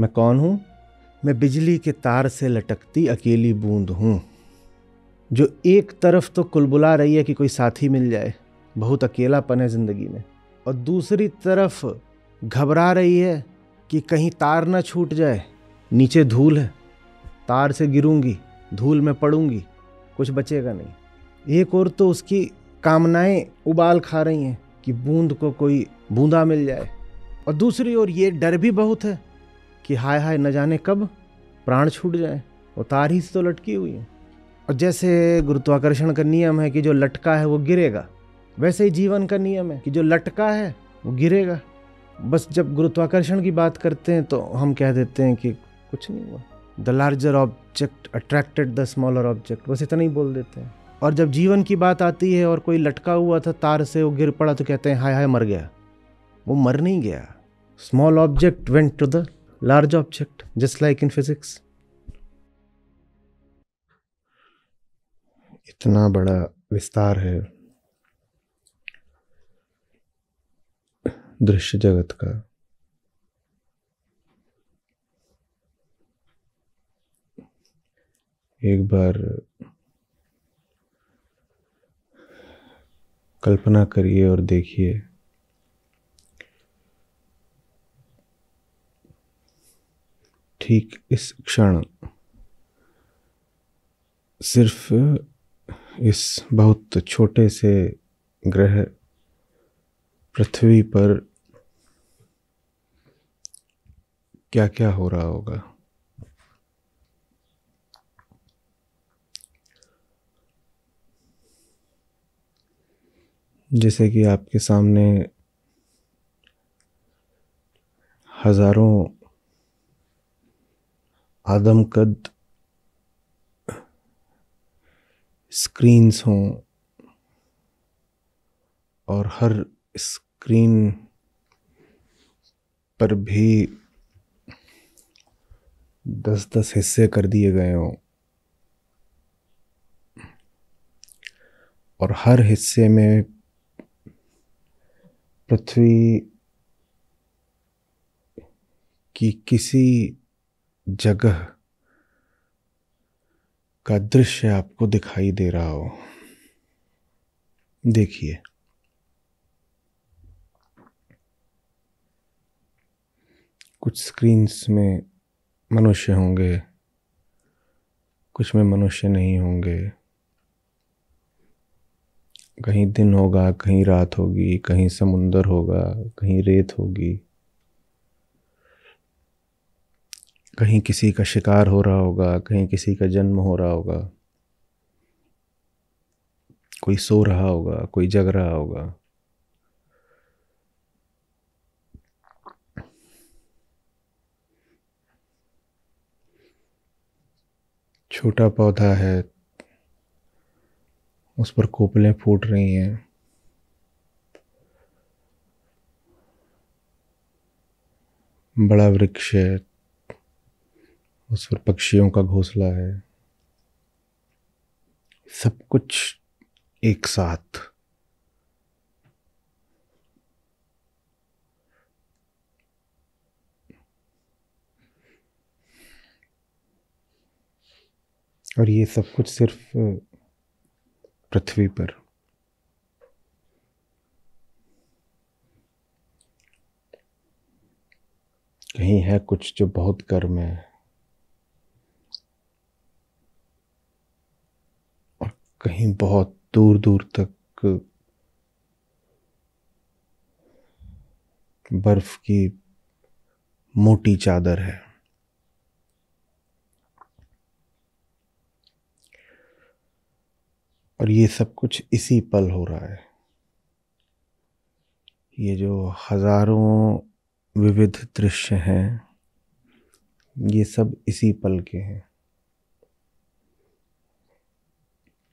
मैं कौन हूँ मैं बिजली के तार से लटकती अकेली बूंद हूँ जो एक तरफ तो कुलबुला रही है कि कोई साथी मिल जाए बहुत अकेलापन है ज़िंदगी में और दूसरी तरफ घबरा रही है कि कहीं तार ना छूट जाए नीचे धूल है तार से गिरूंगी धूल में पड़ूंगी कुछ बचेगा नहीं एक और तो उसकी कामनाएं उबाल खा रही हैं कि बूंद को कोई बूंदा मिल जाए और दूसरी ओर ये डर भी बहुत है कि हाय हाय न जाने कब प्राण छूट जाए वो तार ही से तो लटकी हुई है और जैसे गुरुत्वाकर्षण का नियम है कि जो लटका है वो गिरेगा वैसे ही जीवन का नियम है कि जो लटका है वो गिरेगा बस जब गुरुत्वाकर्षण की बात करते हैं तो हम कह देते हैं कि कुछ नहीं हुआ the larger object attracted the smaller object बस इतना ही बोल देते हैं और जब जीवन की बात आती है और कोई लटका हुआ था तार से वो गिर पड़ा तो कहते हैं हाय हाय मर गया वो मर नहीं गया small object went to the large object, just like in physics. इतना बड़ा विस्तार है दृश्य जगत का एक बार कल्पना करिए और देखिए ठीक इस क्षण सिर्फ इस बहुत छोटे से ग्रह पृथ्वी पर क्या क्या हो रहा होगा जैसे कि आपके सामने हज़ारों आदमकद स्क्रीन्स हों और हर स्क्रीन पर भी दस दस हिस्से कर दिए गए हों और हर हिस्से में पृथ्वी की किसी जगह का दृश्य आपको दिखाई दे रहा हो देखिए कुछ स्क्रीन्स में मनुष्य होंगे कुछ में मनुष्य नहीं होंगे कहीं दिन होगा कहीं रात होगी कहीं समुंदर होगा कहीं रेत होगी कहीं किसी का शिकार हो रहा होगा कहीं किसी का जन्म हो रहा होगा कोई सो रहा होगा कोई जग रहा होगा छोटा पौधा है उस पर कोपलें फूट रही हैं बड़ा वृक्ष है उस पर पक्षियों का घोंसला है सब कुछ एक साथ और ये सब कुछ सिर्फ पृथ्वी पर कहीं है कुछ जो बहुत गर्म है कहीं बहुत दूर दूर तक बर्फ की मोटी चादर है और ये सब कुछ इसी पल हो रहा है ये जो हजारों विविध दृश्य हैं ये सब इसी पल के हैं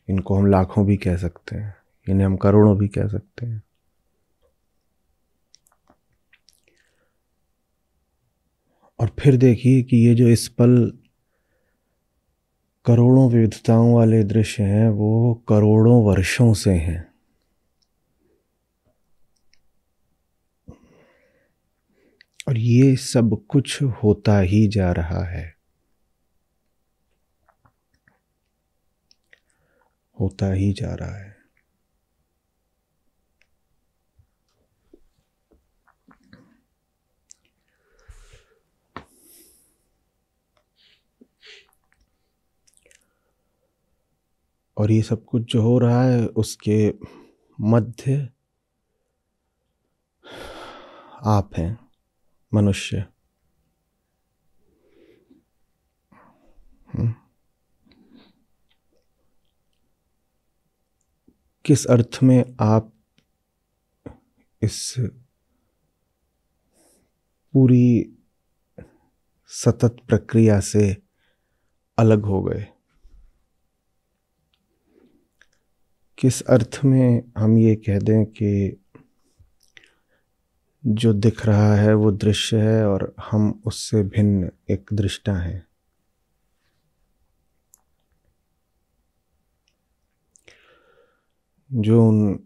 इनको हम लाखों भी कह सकते हैं इन्हें हम करोड़ों भी कह सकते हैं और फिर देखिए कि ये जो इस पल करोड़ों विविधताओं वाले दृश्य हैं वो करोड़ों वर्षों से हैं और ये सब कुछ होता ही जा रहा है होता ही जा रहा है और ये सब कुछ जो हो रहा है उसके मध्य आप हैं मनुष्य हुँ? हम्म। किस अर्थ में आप इस पूरी सतत प्रक्रिया से अलग हो गए किस अर्थ में हम ये कह दें कि जो दिख रहा है वो दृश्य है और हम उससे भिन्न एक दृष्टा हैं जो उन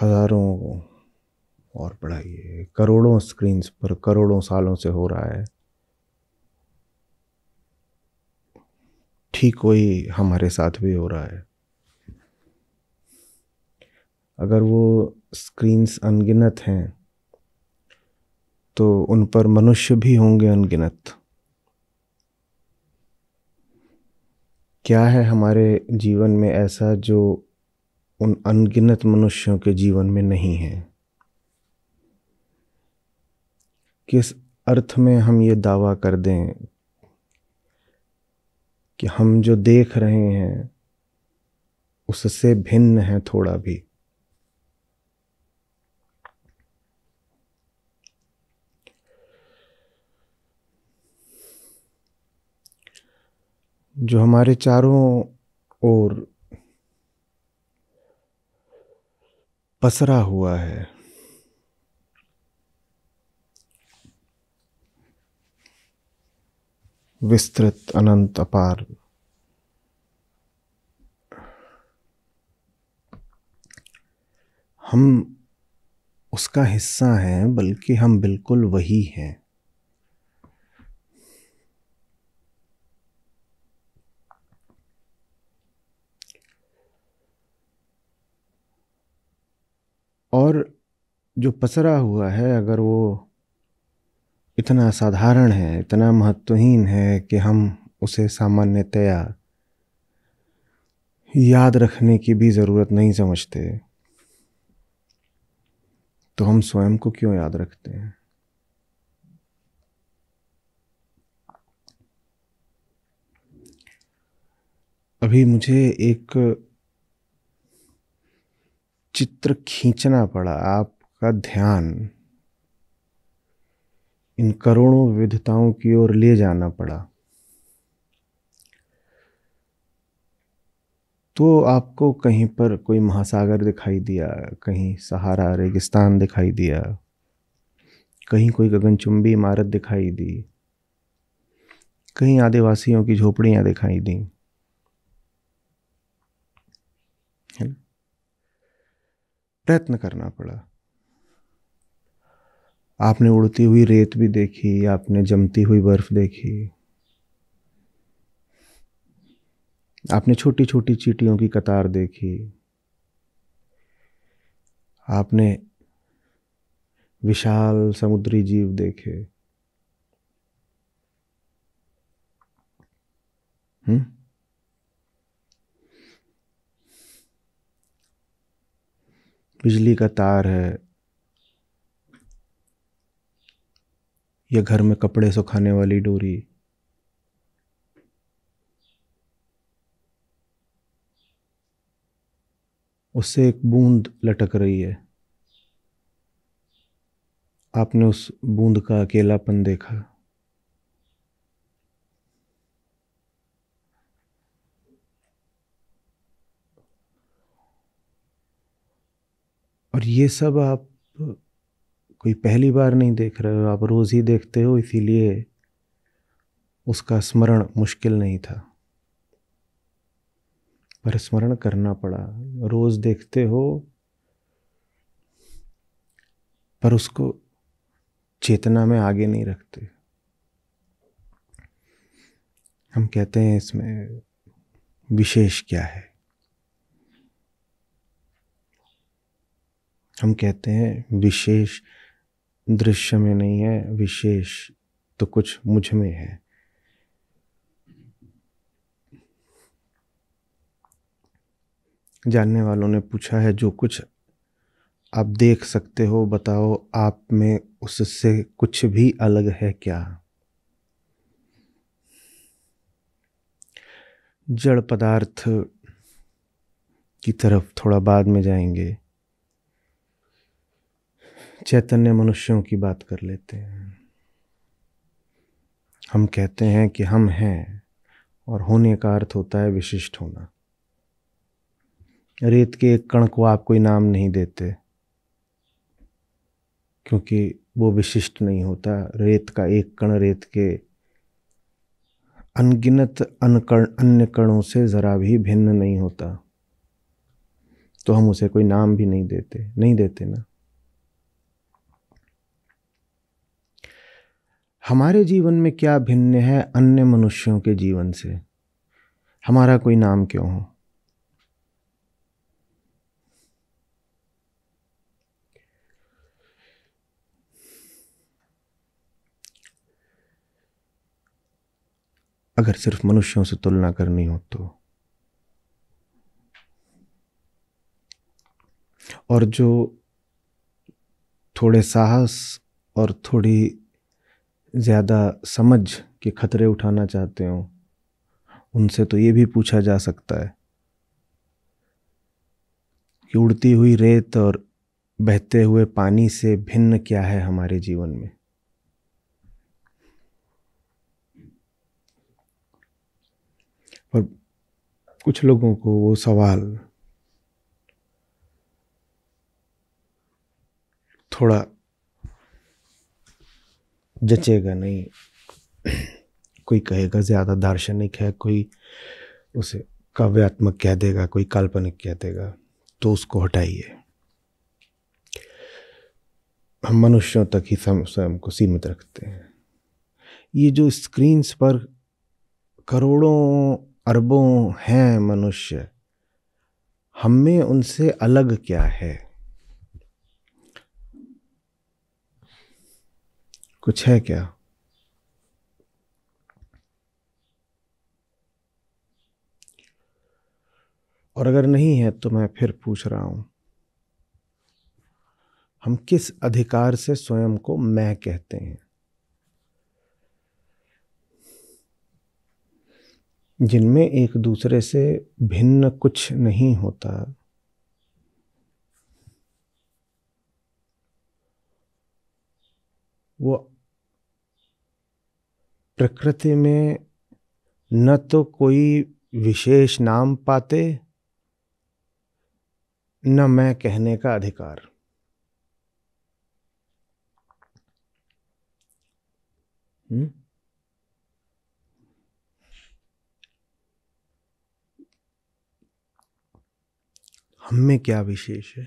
हज़ारों और बढ़ाइए करोड़ों स्क्रीन्स पर करोड़ों सालों से हो रहा है ठीक वही हमारे साथ भी हो रहा है अगर वो स्क्रीन्स अनगिनत हैं तो उन पर मनुष्य भी होंगे अनगिनत क्या है हमारे जीवन में ऐसा जो उन अनगिनत मनुष्यों के जीवन में नहीं है किस अर्थ में हम ये दावा कर दें कि हम जो देख रहे हैं उससे भिन्न है थोड़ा भी जो हमारे चारों ओर पसरा हुआ है विस्तृत अनंत अपार हम उसका हिस्सा हैं बल्कि हम बिल्कुल वही हैं और जो पसरा हुआ है अगर वो इतना साधारण है इतना महत्वहीन है कि हम उसे सामान्यतया याद रखने की भी ज़रूरत नहीं समझते तो हम स्वयं को क्यों याद रखते हैं अभी मुझे एक चित्र खींचना पड़ा आपका ध्यान इन करोड़ों विविधताओं की ओर ले जाना पड़ा तो आपको कहीं पर कोई महासागर दिखाई दिया कहीं सहारा रेगिस्तान दिखाई दिया कहीं कोई गगनचुंबी इमारत दिखाई दी कहीं आदिवासियों की झोपड़ियां दिखाई दीं प्रयत्न करना पड़ा आपने उड़ती हुई रेत भी देखी आपने जमती हुई बर्फ देखी आपने छोटी छोटी चीटियों की कतार देखी आपने विशाल समुद्री जीव देखे हम्म बिजली का तार है या घर में कपड़े सुखाने वाली डोरी उससे एक बूंद लटक रही है आपने उस बूंद का अकेलापन देखा और ये सब आप कोई पहली बार नहीं देख रहे हो आप रोज़ ही देखते हो इसीलिए उसका स्मरण मुश्किल नहीं था पर स्मरण करना पड़ा रोज़ देखते हो पर उसको चेतना में आगे नहीं रखते हम कहते हैं इसमें विशेष क्या है हम कहते हैं विशेष दृश्य में नहीं है विशेष तो कुछ मुझ में है जानने वालों ने पूछा है जो कुछ आप देख सकते हो बताओ आप में उससे कुछ भी अलग है क्या जड़ पदार्थ की तरफ थोड़ा बाद में जाएंगे चैतन्य मनुष्यों की बात कर लेते हैं हम कहते हैं कि हम हैं और होने का अर्थ होता है विशिष्ट होना रेत के एक कण को आप कोई नाम नहीं देते क्योंकि वो विशिष्ट नहीं होता रेत का एक कण रेत के अनगिनत अनकण अन्य कणों से ज़रा भी भिन्न नहीं होता तो हम उसे कोई नाम भी नहीं देते नहीं देते ना हमारे जीवन में क्या भिन्न है अन्य मनुष्यों के जीवन से हमारा कोई नाम क्यों हो अगर सिर्फ मनुष्यों से तुलना करनी हो तो और जो थोड़े साहस और थोड़ी ज़्यादा समझ के खतरे उठाना चाहते हो उनसे तो ये भी पूछा जा सकता है कि उड़ती हुई रेत और बहते हुए पानी से भिन्न क्या है हमारे जीवन में पर कुछ लोगों को वो सवाल थोड़ा जचेगा नहीं कोई कहेगा ज़्यादा दार्शनिक है कोई उसे काव्यात्मक कह देगा कोई काल्पनिक कह देगा तो उसको हटाइए हम मनुष्यों तक ही स्वयं को सीमित रखते हैं ये जो स्क्रीन्स पर करोड़ों अरबों हैं मनुष्य हमें उनसे अलग क्या है कुछ है क्या और अगर नहीं है तो मैं फिर पूछ रहा हूं हम किस अधिकार से स्वयं को मैं कहते हैं जिनमें एक दूसरे से भिन्न कुछ नहीं होता वो प्रकृति में न तो कोई विशेष नाम पाते न मैं कहने का अधिकार हम्म? हम में क्या विशेष है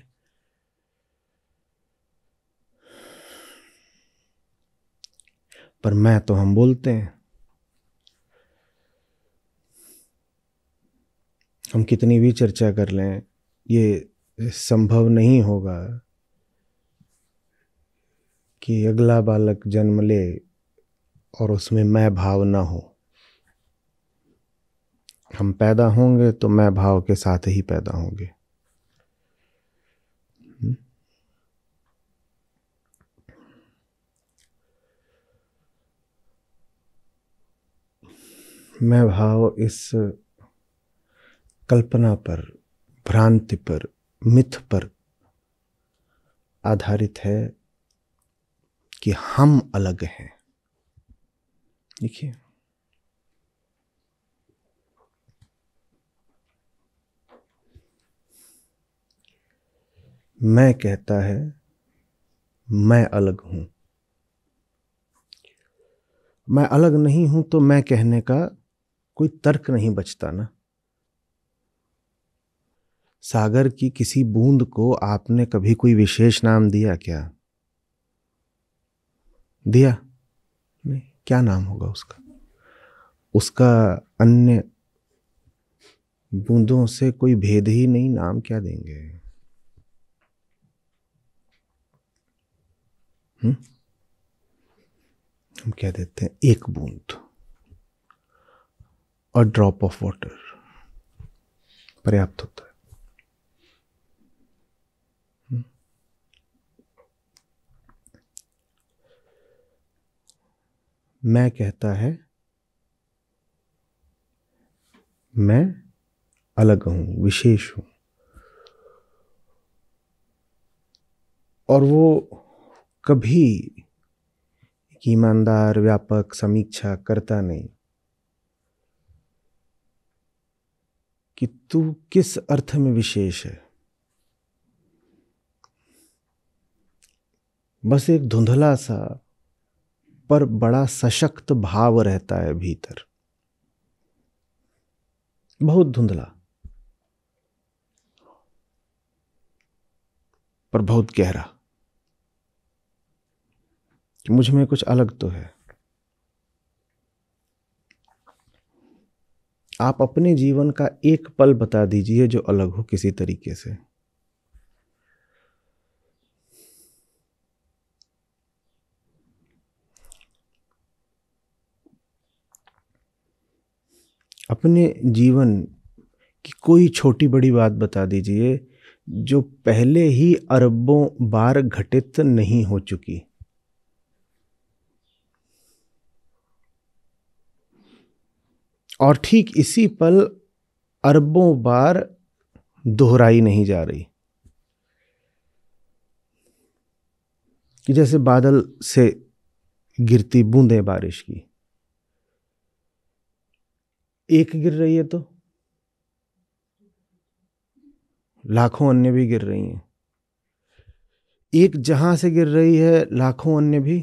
पर मैं तो हम बोलते हैं हम कितनी भी चर्चा कर लें ये संभव नहीं होगा कि अगला बालक जन्म ले और उसमें मैं भाव ना हो हम पैदा होंगे तो मैं भाव के साथ ही पैदा होंगे मैं भाव इस कल्पना पर भ्रांति पर मिथ पर आधारित है कि हम अलग हैं देखिए मैं कहता है मैं अलग हूं मैं अलग नहीं हूं तो मैं कहने का कोई तर्क नहीं बचता ना सागर की किसी बूंद को आपने कभी कोई विशेष नाम दिया क्या दिया नहीं क्या नाम होगा उसका उसका अन्य बूंदों से कोई भेद ही नहीं नाम क्या देंगे हम्म हम क्या देते हैं एक बूंद अ ड्रॉप ऑफ वाटर पर्याप्त होता है हम्म। मैं कहता है मैं अलग हूं विशेष हूं और वो कभी ईमानदार व्यापक समीक्षा करता नहीं कि तू किस अर्थ में विशेष है बस एक धुंधला सा पर बड़ा सशक्त भाव रहता है भीतर बहुत धुंधला पर बहुत गहरा मुझ में कुछ अलग तो है आप अपने जीवन का एक पल बता दीजिए जो अलग हो किसी तरीके से अपने जीवन की कोई छोटी बड़ी बात बता दीजिए जो पहले ही अरबों बार घटित नहीं हो चुकी और ठीक इसी पल अरबों बार दोहराई नहीं जा रही कि जैसे बादल से गिरती बूंदें बारिश की एक गिर रही है तो लाखों अन्य भी गिर रही हैं एक जहां से गिर रही है लाखों अन्य भी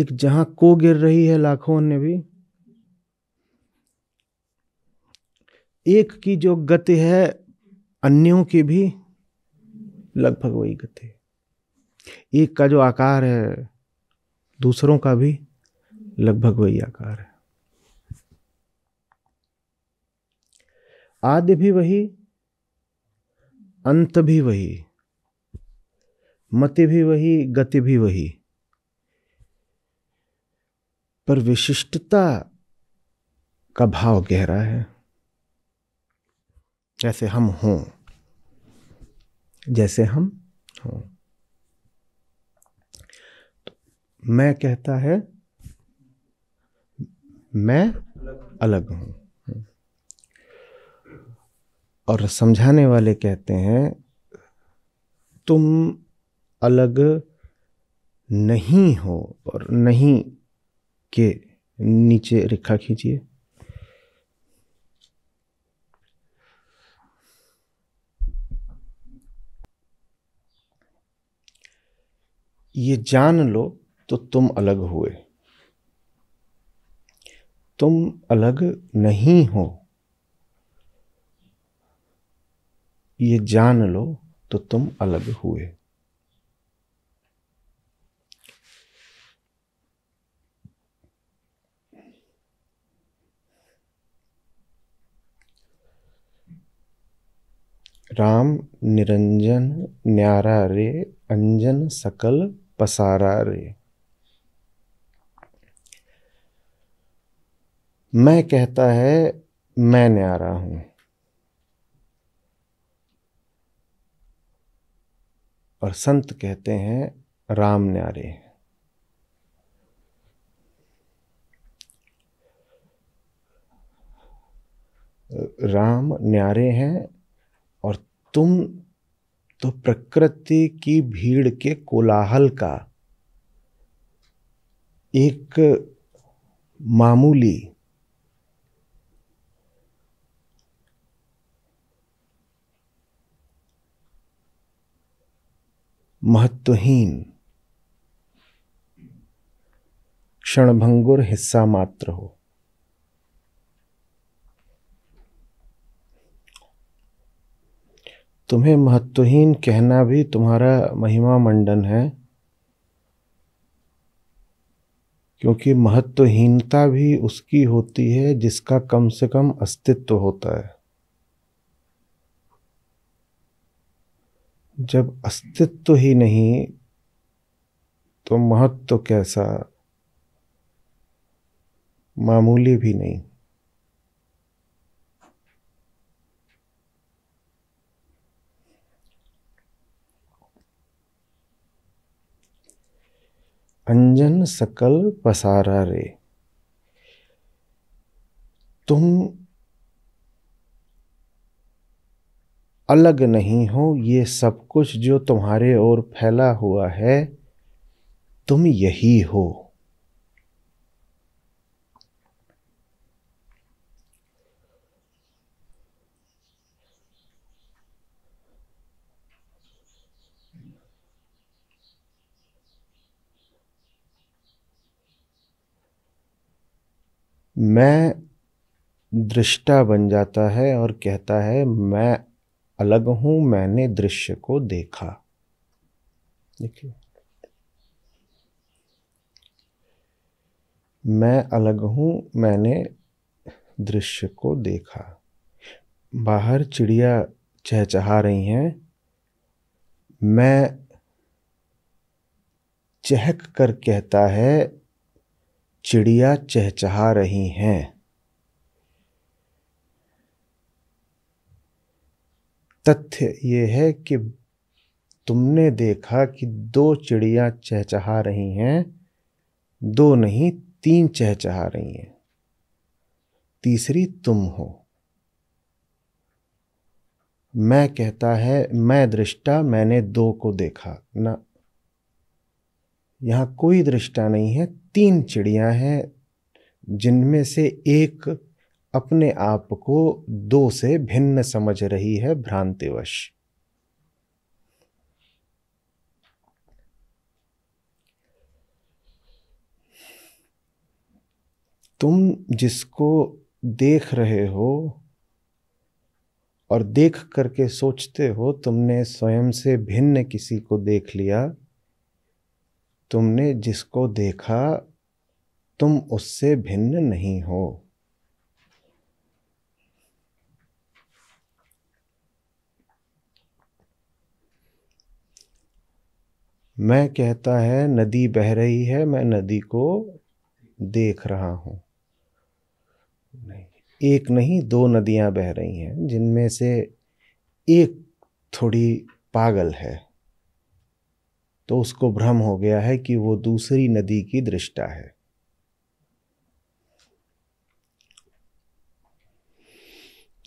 एक जहां को गिर रही है लाखों अन्य भी एक की जो गति है अन्यों की भी लगभग वही गति है एक का जो आकार है दूसरों का भी लगभग वही आकार है आदि भी वही अंत भी वही मति भी वही गति भी वही पर विशिष्टता का भाव गहरा है जैसे हम हों जैसे हम हों मैं कहता है मैं अलग हूँ और समझाने वाले कहते हैं तुम अलग नहीं हो और नहीं के नीचे रेखा खींचिए ये जान लो तो तुम अलग हुए तुम अलग नहीं हो ये जान लो तो तुम अलग हुए राम निरंजन न्यारा रे अंजन सकल पसारा रे मैं कहता है मैं न्यारा हूं और संत कहते हैं राम न्यारे राम न्यारे हैं और तुम तो प्रकृति की भीड़ के कोलाहल का एक मामूली महत्वहीन क्षणभंगुर हिस्सा मात्र हो तुम्हें महत्वहीन कहना भी तुम्हारा महिमा मंडन है क्योंकि महत्वहीनता भी उसकी होती है जिसका कम से कम अस्तित्व होता है जब अस्तित्व ही नहीं तो महत्व कैसा मामूली भी नहीं अंजन सकल पसारा रे तुम अलग नहीं हो ये सब कुछ जो तुम्हारे ओर फैला हुआ है तुम यही हो मैं दृष्टा बन जाता है और कहता है मैं अलग हूं मैंने दृश्य को देखा देखिए मैं अलग हूं मैंने दृश्य को देखा बाहर चिड़िया चहचहा रही हैं मैं चहक कर कहता है चिड़िया चहचहा रही हैं तथ्य ये है कि तुमने देखा कि दो चिड़िया चहचहा रही हैं दो नहीं तीन चहचहा रही हैं तीसरी तुम हो मैं कहता है मैं दृष्टा मैंने दो को देखा ना यहाँ कोई दृष्टा नहीं है तीन चिड़िया हैं जिनमें से एक अपने आप को दो से भिन्न समझ रही है भ्रांतिवश तुम जिसको देख रहे हो और देख करके सोचते हो तुमने स्वयं से भिन्न किसी को देख लिया तुमने जिसको देखा तुम उससे भिन्न नहीं हो मैं कहता है नदी बह रही है मैं नदी को देख रहा हूं एक नहीं दो नदियां बह रही हैं जिनमें से एक थोड़ी पागल है तो उसको भ्रम हो गया है कि वो दूसरी नदी की दृष्टा है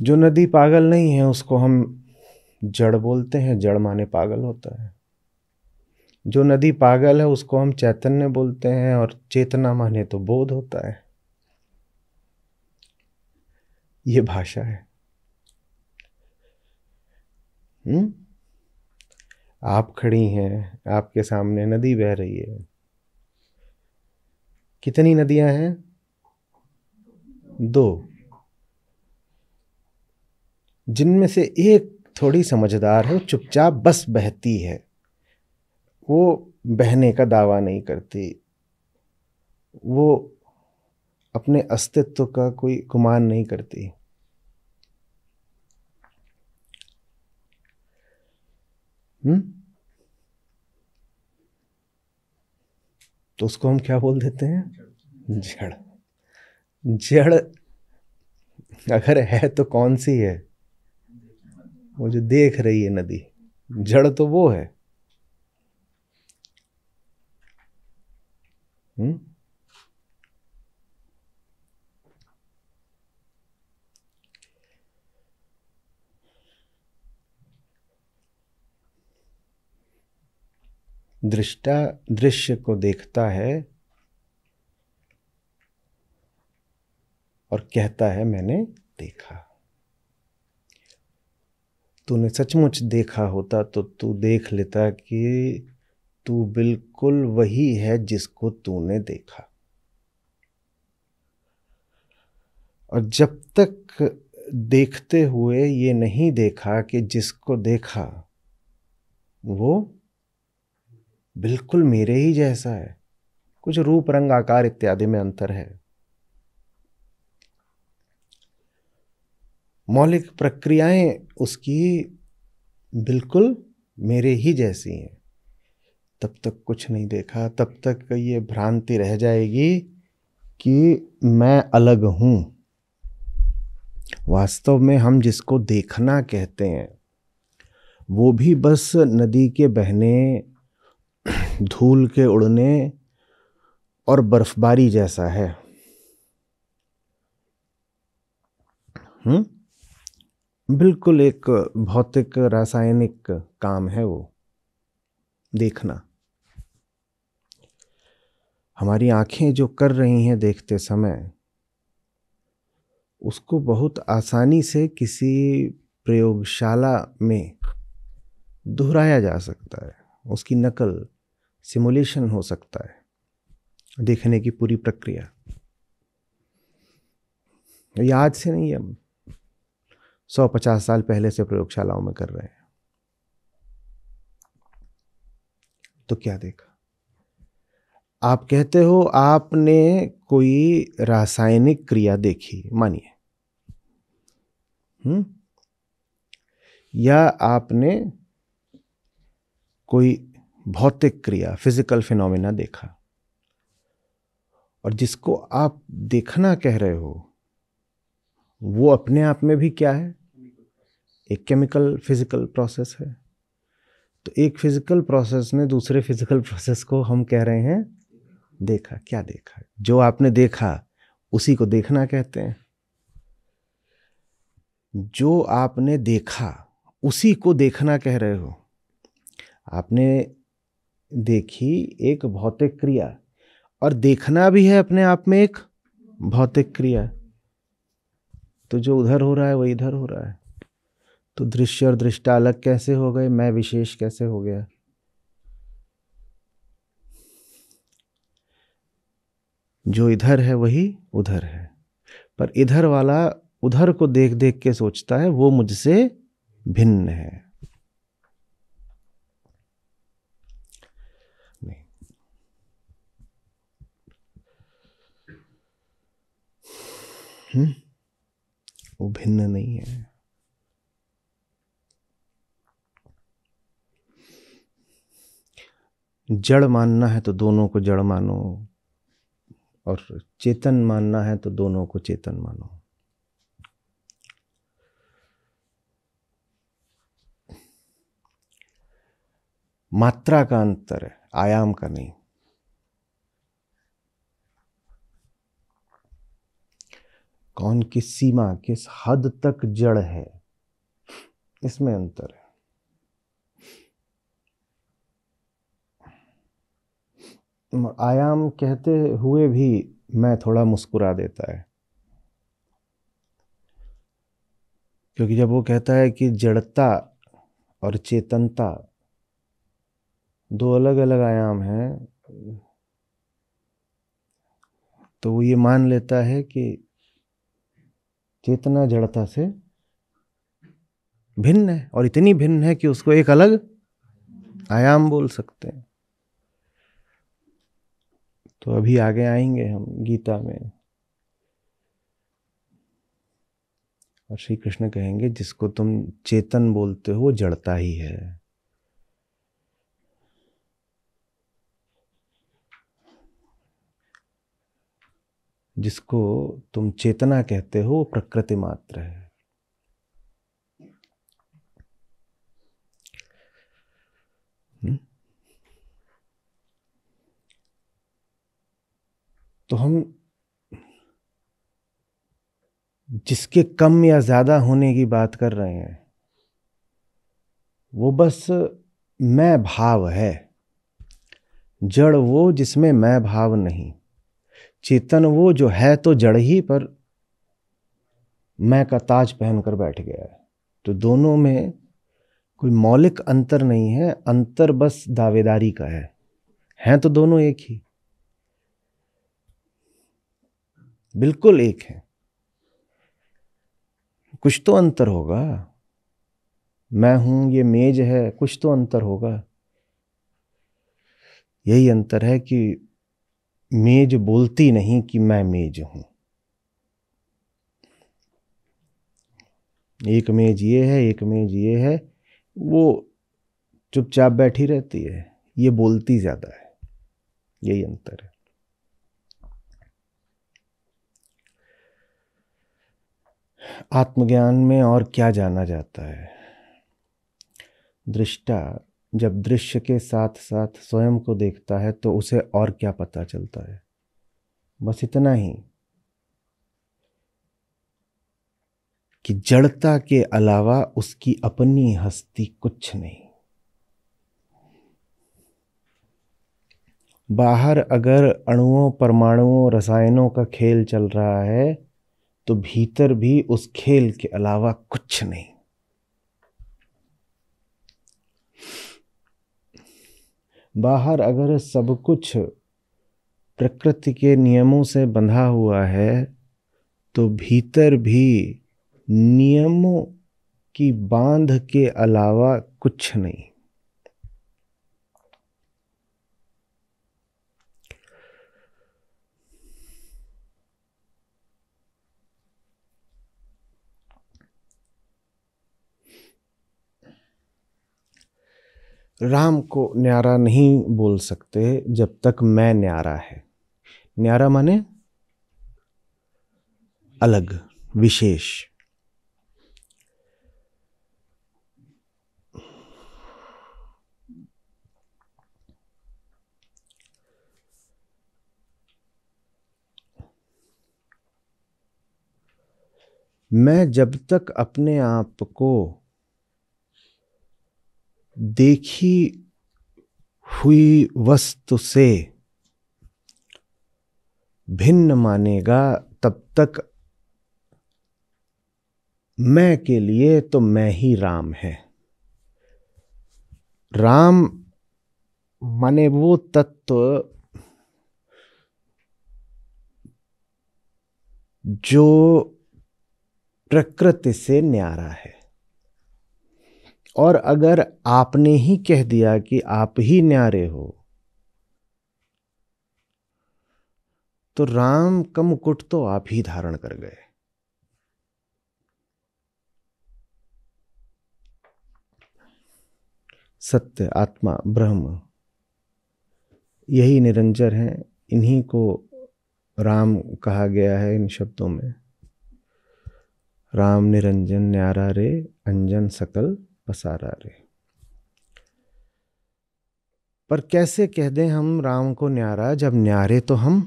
जो नदी पागल नहीं है उसको हम जड़ बोलते हैं जड़ माने पागल होता है जो नदी पागल है उसको हम चैतन्य बोलते हैं और चेतना माने तो बोध होता है ये भाषा है हुँ? हम्म? आप खड़ी हैं आपके सामने नदी बह रही है कितनी नदियां हैं दो जिनमें से एक थोड़ी समझदार है चुपचाप बस बहती है वो बहने का दावा नहीं करती वो अपने अस्तित्व का कोई गुमान नहीं करती हम्म? तो उसको हम क्या बोल देते हैं जड़ जड़ अगर है तो कौन सी है वो जो देख रही है नदी जड़ तो वो है हुँ? हम्म? दृष्टा दृश्य को देखता है और कहता है मैंने देखा तूने सचमुच देखा होता तो तू देख लेता कि तू बिल्कुल वही है जिसको तूने देखा और जब तक देखते हुए ये नहीं देखा कि जिसको देखा वो बिल्कुल मेरे ही जैसा है कुछ रूप रंग आकार इत्यादि में अंतर है मौलिक प्रक्रियाएं उसकी बिल्कुल मेरे ही जैसी हैं तब तक कुछ नहीं देखा तब तक ये भ्रांति रह जाएगी कि मैं अलग हूं वास्तव में हम जिसको देखना कहते हैं वो भी बस नदी के बहने धूल के उड़ने और बर्फबारी जैसा है हम्म बिल्कुल एक भौतिक रासायनिक काम है वो देखना हमारी आंखें जो कर रही हैं देखते समय उसको बहुत आसानी से किसी प्रयोगशाला में दोहराया जा सकता है उसकी नकल सिमुलेशन हो सकता है देखने की पूरी प्रक्रिया ये आज से नहीं हम सौ पचास साल पहले से प्रयोगशालाओं में कर रहे हैं तो क्या देखा आप कहते हो आपने कोई रासायनिक क्रिया देखी मानिए हम्म? या आपने कोई भौतिक क्रिया फिजिकल फिनोमिना देखा और जिसको आप देखना कह रहे हो वो अपने आप में भी क्या है एक केमिकल फिजिकल प्रोसेस है तो एक फिजिकल प्रोसेस ने दूसरे फिजिकल प्रोसेस को हम कह रहे हैं देखा क्या देखा जो आपने देखा उसी को देखना कहते हैं जो आपने देखा उसी को देखना कह रहे हो आपने देखी एक भौतिक क्रिया और देखना भी है अपने आप में एक भौतिक क्रिया तो जो उधर हो रहा है वही इधर हो रहा है तो दृश्य और दृष्टा अलग कैसे हो गए मैं विशेष कैसे हो गया जो इधर है वही उधर है पर इधर वाला उधर को देख देख के सोचता है वो मुझसे भिन्न है हम्म। वो भिन्न नहीं है जड़ मानना है तो दोनों को जड़ मानो और चेतन मानना है तो दोनों को चेतन मानो मात्रा का अंतर है आयाम का नहीं कौन किस सीमा किस हद तक जड़ है इसमें अंतर है आयाम कहते हुए भी मैं थोड़ा मुस्कुरा देता है क्योंकि जब वो कहता है कि जड़ता और चेतनता दो अलग अलग आयाम हैं तो वो ये मान लेता है कि चेतना जड़ता से भिन्न है और इतनी भिन्न है कि उसको एक अलग आयाम बोल सकते हैं तो अभी आगे आएंगे हम गीता में और श्री कृष्ण कहेंगे जिसको तुम चेतन बोलते हो वो जड़ता ही है जिसको तुम चेतना कहते हो वो प्रकृति मात्र है तो हम जिसके कम या ज़्यादा होने की बात कर रहे हैं वो बस मैं भाव है जड़ वो जिसमें मैं भाव नहीं चेतन वो जो है तो जड़ ही पर मैं का ताज पहनकर बैठ गया है तो दोनों में कोई मौलिक अंतर नहीं है अंतर बस दावेदारी का है हैं तो दोनों एक ही बिल्कुल एक है कुछ तो अंतर होगा मैं हूं ये मेज है कुछ तो अंतर होगा यही अंतर है कि मेज बोलती नहीं कि मैं मेज हूं एक मेज ये है एक मेज ये है वो चुपचाप बैठी रहती है ये बोलती ज्यादा है यही अंतर है आत्मज्ञान में और क्या जाना जाता है दृष्टा जब दृश्य के साथ साथ स्वयं को देखता है तो उसे और क्या पता चलता है बस इतना ही कि जड़ता के अलावा उसकी अपनी हस्ती कुछ नहीं बाहर अगर अणुओं परमाणुओं रसायनों का खेल चल रहा है तो भीतर भी उस खेल के अलावा कुछ नहीं बाहर अगर सब कुछ प्रकृति के नियमों से बंधा हुआ है तो भीतर भी नियमों की बांध के अलावा कुछ नहीं राम को न्यारा नहीं बोल सकते जब तक मैं न्यारा है न्यारा माने अलग विशेष मैं जब तक अपने आप को देखी हुई वस्तु से भिन्न मानेगा तब तक मैं के लिए तो मैं ही राम है राम माने वो तत्व जो प्रकृति से न्यारा है और अगर आपने ही कह दिया कि आप ही न्यारे हो तो राम का मुकुट तो आप ही धारण कर गए सत्य आत्मा ब्रह्म यही निरंजर हैं इन्हीं को राम कहा गया है इन शब्दों में राम निरंजन न्यारा रे अंजन सकल पसारा रे पर कैसे कह दें हम राम को न्यारा जब न्यारे तो हम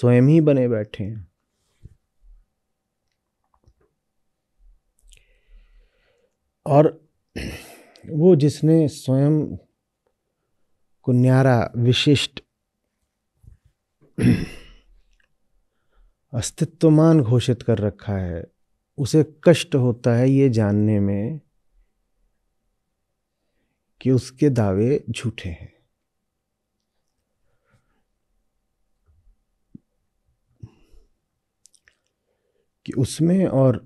स्वयं ही बने बैठे हैं और वो जिसने स्वयं को न्यारा विशिष्ट अस्तित्वमान घोषित कर रखा है उसे कष्ट होता है ये जानने में कि उसके दावे झूठे हैं कि उसमें और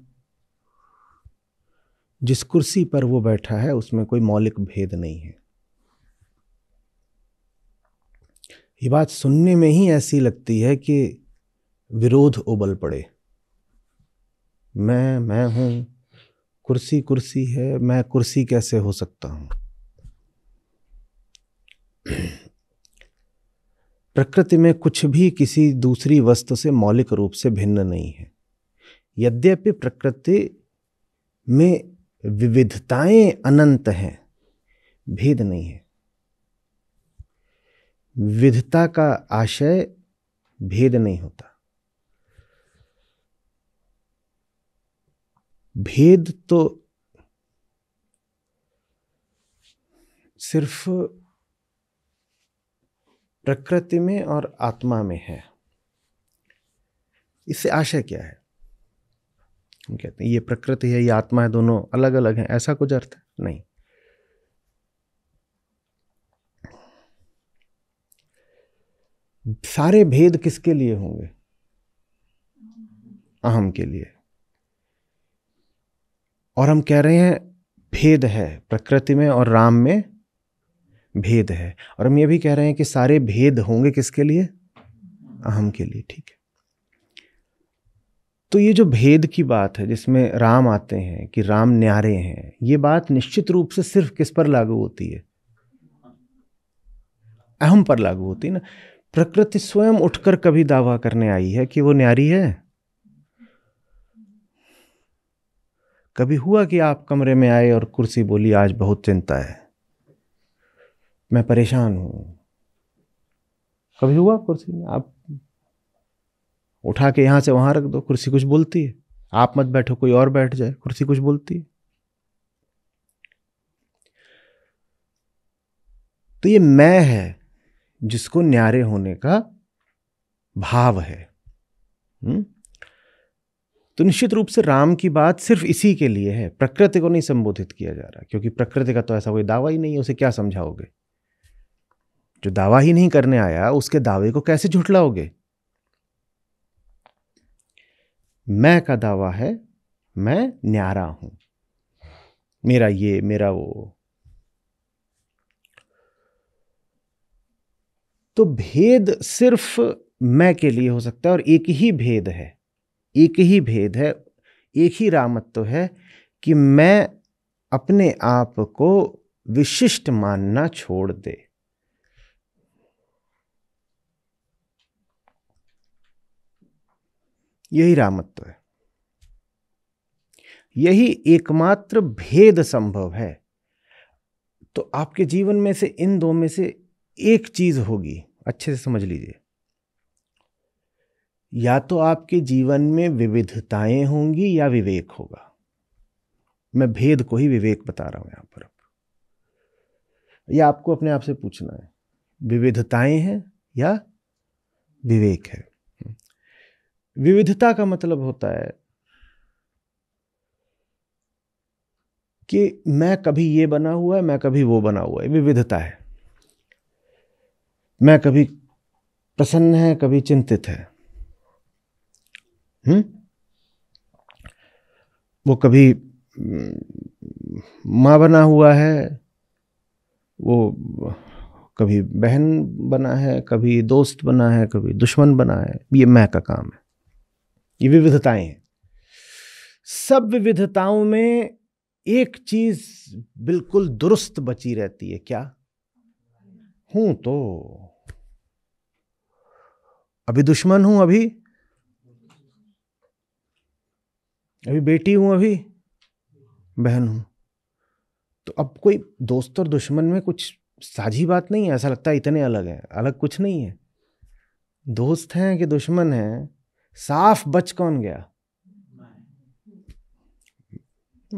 जिस कुर्सी पर वो बैठा है उसमें कोई मौलिक भेद नहीं है ये बात सुनने में ही ऐसी लगती है कि विरोध उबल पड़े मैं मैं हूं कुर्सी कुर्सी है मैं कुर्सी कैसे हो सकता हूं प्रकृति में कुछ भी किसी दूसरी वस्तु से मौलिक रूप से भिन्न नहीं है यद्यपि प्रकृति में विविधताएं अनंत हैं भेद नहीं है विविधता का आशय भेद नहीं होता भेद तो सिर्फ प्रकृति में और आत्मा में है इससे आशय क्या है हम कहते हैं ये प्रकृति है ये आत्मा है दोनों अलग अलग हैं ऐसा कुछ अर्थ है नहीं सारे भेद किसके लिए होंगे अहम के लिए और हम कह रहे हैं भेद है प्रकृति में और राम में भेद है और हम ये भी कह रहे हैं कि सारे भेद होंगे किसके लिए अहम के लिए ठीक है तो ये जो भेद की बात है जिसमें राम आते हैं कि राम न्यारे हैं ये बात निश्चित रूप से सिर्फ किस पर लागू होती है अहम पर लागू होती है ना प्रकृति स्वयं उठकर कभी दावा करने आई है कि वो न्यारी है कभी हुआ कि आप कमरे में आए और कुर्सी बोली आज बहुत चिंता है मैं परेशान हूं कभी हुआ कुर्सी में आप उठा के यहां से वहां रख दो कुर्सी कुछ बोलती है आप मत बैठो कोई और बैठ जाए कुर्सी कुछ बोलती है तो ये मैं है जिसको न्यारे होने का भाव है हुँ? हम्म? तो निश्चित रूप से राम की बात सिर्फ इसी के लिए है प्रकृति को नहीं संबोधित किया जा रहा क्योंकि प्रकृति का तो ऐसा कोई दावा ही नहीं है उसे क्या समझाओगे जो दावा ही नहीं करने आया उसके दावे को कैसे झुठलाओगे मैं का दावा है मैं न्यारा हूं मेरा ये मेरा वो तो भेद सिर्फ मैं के लिए हो सकता है और एक ही भेद है एक ही भेद है एक ही रामत तो है कि मैं अपने आप को विशिष्ट मानना छोड़ दे यही रामत्व है यही एकमात्र भेद संभव है तो आपके जीवन में से इन दो में से एक चीज होगी अच्छे से समझ लीजिए या तो आपके जीवन में विविधताएं होंगी या विवेक होगा मैं भेद को ही विवेक बता रहा हूं यहां पर या आपको अपने आप से पूछना है विविधताएं हैं या विवेक है विविधता का मतलब होता है कि मैं कभी ये बना हुआ है मैं कभी वो बना हुआ है विविधता है मैं कभी प्रसन्न है कभी चिंतित है हुँ? हम्म? वो कभी हम्म, माँ बना हुआ है वो कभी बहन बना है कभी दोस्त बना है कभी दुश्मन बना है ये मैं का काम है ये विविधताएं हैं सब विविधताओं में एक चीज बिल्कुल दुरुस्त बची रहती है क्या हूं तो अभी दुश्मन हूं अभी अभी बेटी हूं अभी बहन हूं तो अब कोई दोस्त और दुश्मन में कुछ साझी बात नहीं है ऐसा लगता है इतने अलग हैं अलग कुछ नहीं है दोस्त हैं कि दुश्मन हैं साफ बच कौन गया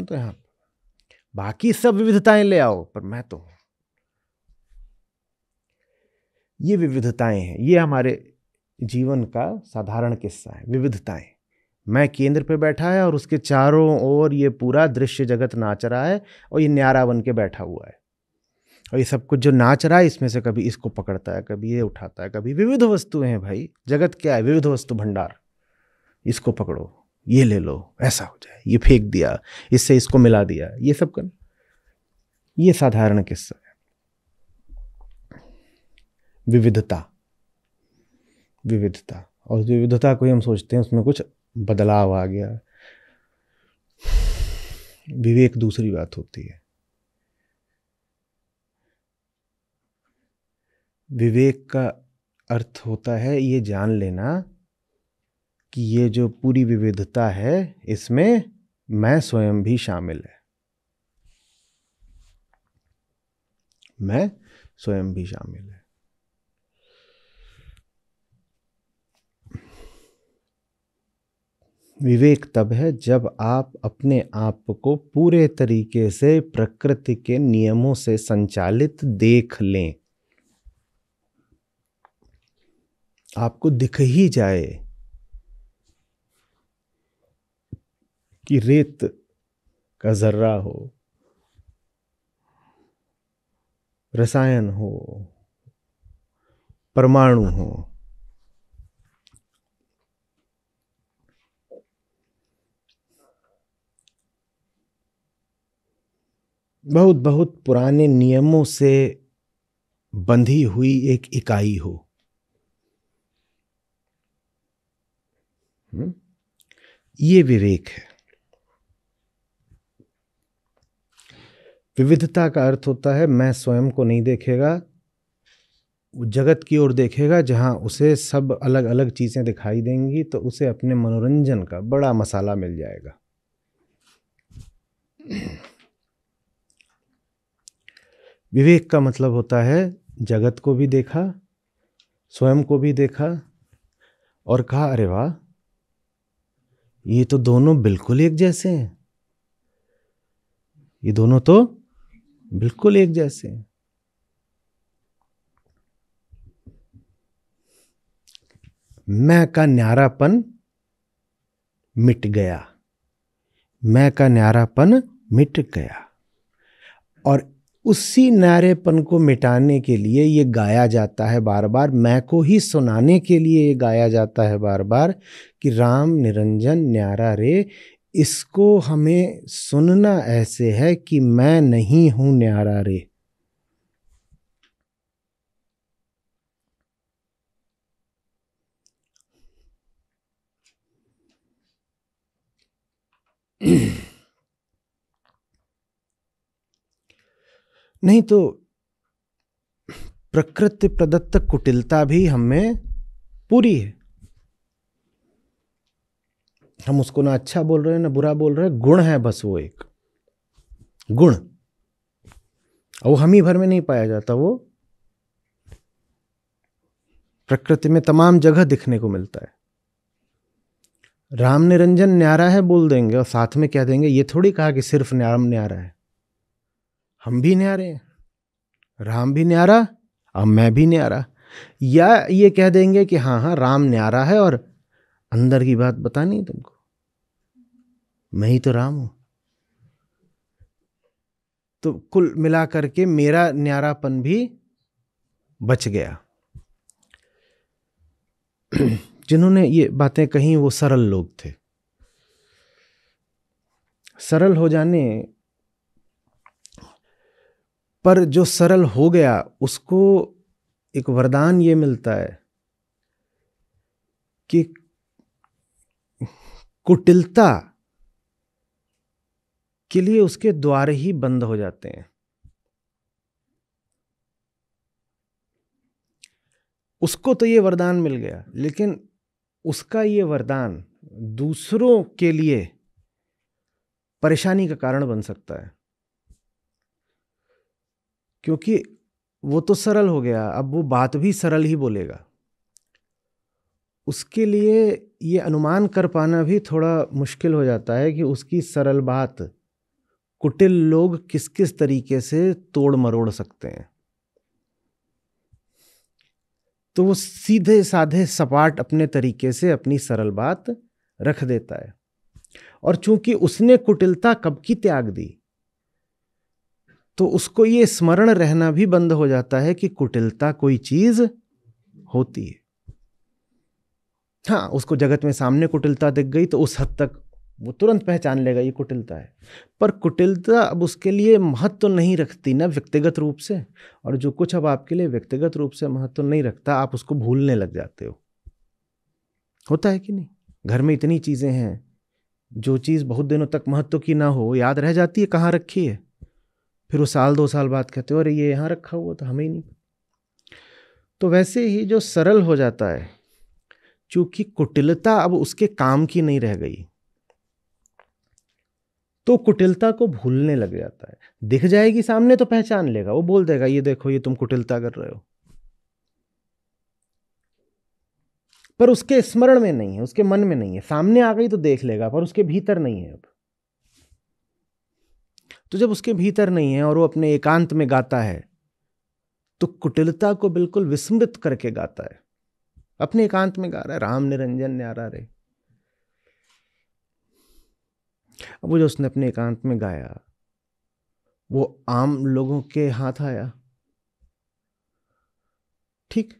तो यहां बाकी सब विविधताएं ले आओ पर मैं तो ये विविधताएं हैं ये हमारे जीवन का साधारण किस्सा है विविधताएं मैं केंद्र पे बैठा है और उसके चारों ओर ये पूरा दृश्य जगत नाच रहा है और ये न्यारा बन के बैठा हुआ है और ये सब कुछ जो नाच रहा है इसमें से कभी इसको पकड़ता है कभी ये उठाता है कभी विविध वस्तुएं हैं भाई जगत क्या है विविध वस्तु भंडार इसको पकड़ो ये ले लो ऐसा हो जाए ये फेंक दिया इससे इसको मिला दिया ये सब कर ये साधारण किस्सा है विविधता विविधता और विविधता को ही हम सोचते हैं उसमें कुछ बदलाव आ गया विवेक दूसरी बात होती है विवेक का अर्थ होता है ये जान लेना कि ये जो पूरी विविधता है इसमें मैं स्वयं भी शामिल है मैं स्वयं भी शामिल है विवेक तब है जब आप अपने आप को पूरे तरीके से प्रकृति के नियमों से संचालित देख लें आपको दिख ही जाए कि रेत का जर्रा हो रसायन हो परमाणु हो बहुत बहुत पुराने नियमों से बंधी हुई एक इकाई हो हम्म? ये विवेक है विविधता का अर्थ होता है मैं स्वयं को नहीं देखेगा जगत की ओर देखेगा जहाँ उसे सब अलग अलग चीज़ें दिखाई देंगी तो उसे अपने मनोरंजन का बड़ा मसाला मिल जाएगा विवेक का मतलब होता है जगत को भी देखा स्वयं को भी देखा और कहा अरे वाह ये तो दोनों बिल्कुल एक जैसे हैं ये दोनों तो बिल्कुल एक जैसे हैं मैं का न्यारापन मिट गया मैं का न्यारापन मिट गया और उसी नारेपन को मिटाने के लिए ये गाया जाता है बार बार मैं को ही सुनाने के लिए ये गाया जाता है बार बार कि राम निरंजन न्यारा रे इसको हमें सुनना ऐसे है कि मैं नहीं हूं न्यारा रे नहीं तो प्रकृति प्रदत्त कुटिलता भी हमें पूरी है हम उसको ना अच्छा बोल रहे हैं ना बुरा बोल रहे हैं गुण है बस वो एक गुण वो हम ही भर में नहीं पाया जाता वो प्रकृति में तमाम जगह दिखने को मिलता है राम निरंजन न्यारा है बोल देंगे और साथ में क्या देंगे ये थोड़ी कहा कि सिर्फ राम न्यारा है हम भी न्यारे हैं राम भी न्यारा और मैं भी न्यारा या ये कह देंगे कि हाँ हाँ राम न्यारा है और अंदर की बात बतानी है तुमको मैं ही तो राम हूं तो कुल मिला करके मेरा न्यारापन भी बच गया जिन्होंने ये बातें कही वो सरल लोग थे सरल हो जाने पर जो सरल हो गया उसको एक वरदान ये मिलता है कि कुटिलता के लिए उसके द्वार ही बंद हो जाते हैं उसको तो ये वरदान मिल गया लेकिन उसका ये वरदान दूसरों के लिए परेशानी का कारण बन सकता है क्योंकि वो तो सरल हो गया अब वो बात भी सरल ही बोलेगा उसके लिए ये अनुमान कर पाना भी थोड़ा मुश्किल हो जाता है कि उसकी सरल बात कुटिल लोग किस किस तरीके से तोड़ मरोड़ सकते हैं तो वो सीधे साधे सपाट अपने तरीके से अपनी सरल बात रख देता है और चूंकि उसने कुटिलता कब की त्याग दी तो उसको ये स्मरण रहना भी बंद हो जाता है कि कुटिलता कोई चीज होती है हाँ उसको जगत में सामने कुटिलता दिख गई तो उस हद तक वो तुरंत पहचान लेगा ये कुटिलता है पर कुटिलता अब उसके लिए महत्व तो नहीं रखती ना व्यक्तिगत रूप से और जो कुछ अब आपके लिए व्यक्तिगत रूप से महत्व तो नहीं रखता आप उसको भूलने लग जाते हो होता है कि नहीं घर में इतनी चीज़ें हैं जो चीज़ बहुत दिनों तक महत्व की ना हो याद रह जाती है कहाँ रखी है फिर वो साल दो साल बाद कहते हो अरे ये यहाँ रखा हुआ तो हमें ही नहीं तो वैसे ही जो सरल हो जाता है चूंकि कुटिलता अब उसके काम की नहीं रह गई तो कुटिलता को भूलने लग जाता है दिख जाएगी सामने तो पहचान लेगा वो बोल देगा ये देखो ये तुम कुटिलता कर रहे हो पर उसके स्मरण में नहीं है उसके मन में नहीं है सामने आ गई तो देख लेगा पर उसके भीतर नहीं है अब तो जब उसके भीतर नहीं है और वो अपने एकांत में गाता है तो कुटिलता को बिल्कुल विस्मृत करके गाता है अपने एकांत में गा रहा है राम निरंजन न्यारा रे अब वो जो उसने अपने एकांत में गाया वो आम लोगों के हाथ आया ठीक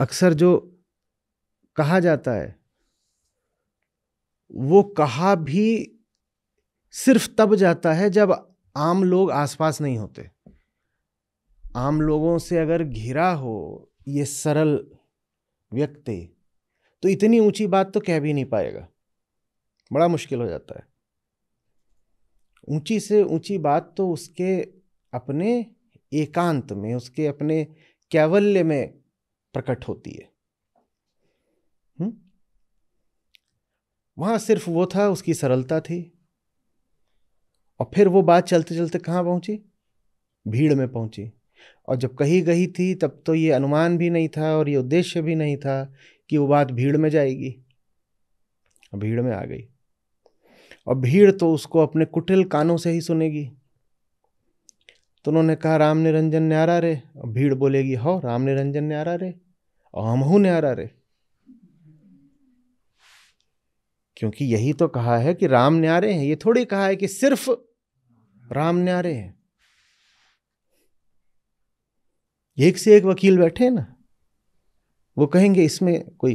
अक्सर जो कहा जाता है वो कहा भी सिर्फ तब जाता है जब आम लोग आसपास नहीं होते आम लोगों से अगर घिरा हो ये सरल व्यक्ति तो इतनी ऊंची बात तो कह भी नहीं पाएगा बड़ा मुश्किल हो जाता है ऊंची से ऊंची बात तो उसके अपने एकांत में उसके अपने कैवल्य में प्रकट होती है हुँ? सिर्फ वो था उसकी सरलता थी और फिर वो बात चलते चलते कहां पहुंची भीड़ में पहुंची और जब कही गई थी तब तो ये अनुमान भी नहीं था और ये उद्देश्य भी नहीं था कि वो बात भीड़ में जाएगी भीड़ में आ गई और भीड़ तो उसको अपने कुटिल कानों से ही सुनेगी तो उन्होंने कहा राम निरंजन न्यारा रे और भीड़ बोलेगी हो हाँ, राम निरंजन न्यारा रे और हम हूं न्यारा रे क्योंकि यही तो कहा है कि राम न्यारे हैं ये थोड़ी कहा है कि सिर्फ राम न्यारे हैं एक से एक वकील बैठे हैं ना वो कहेंगे इसमें कोई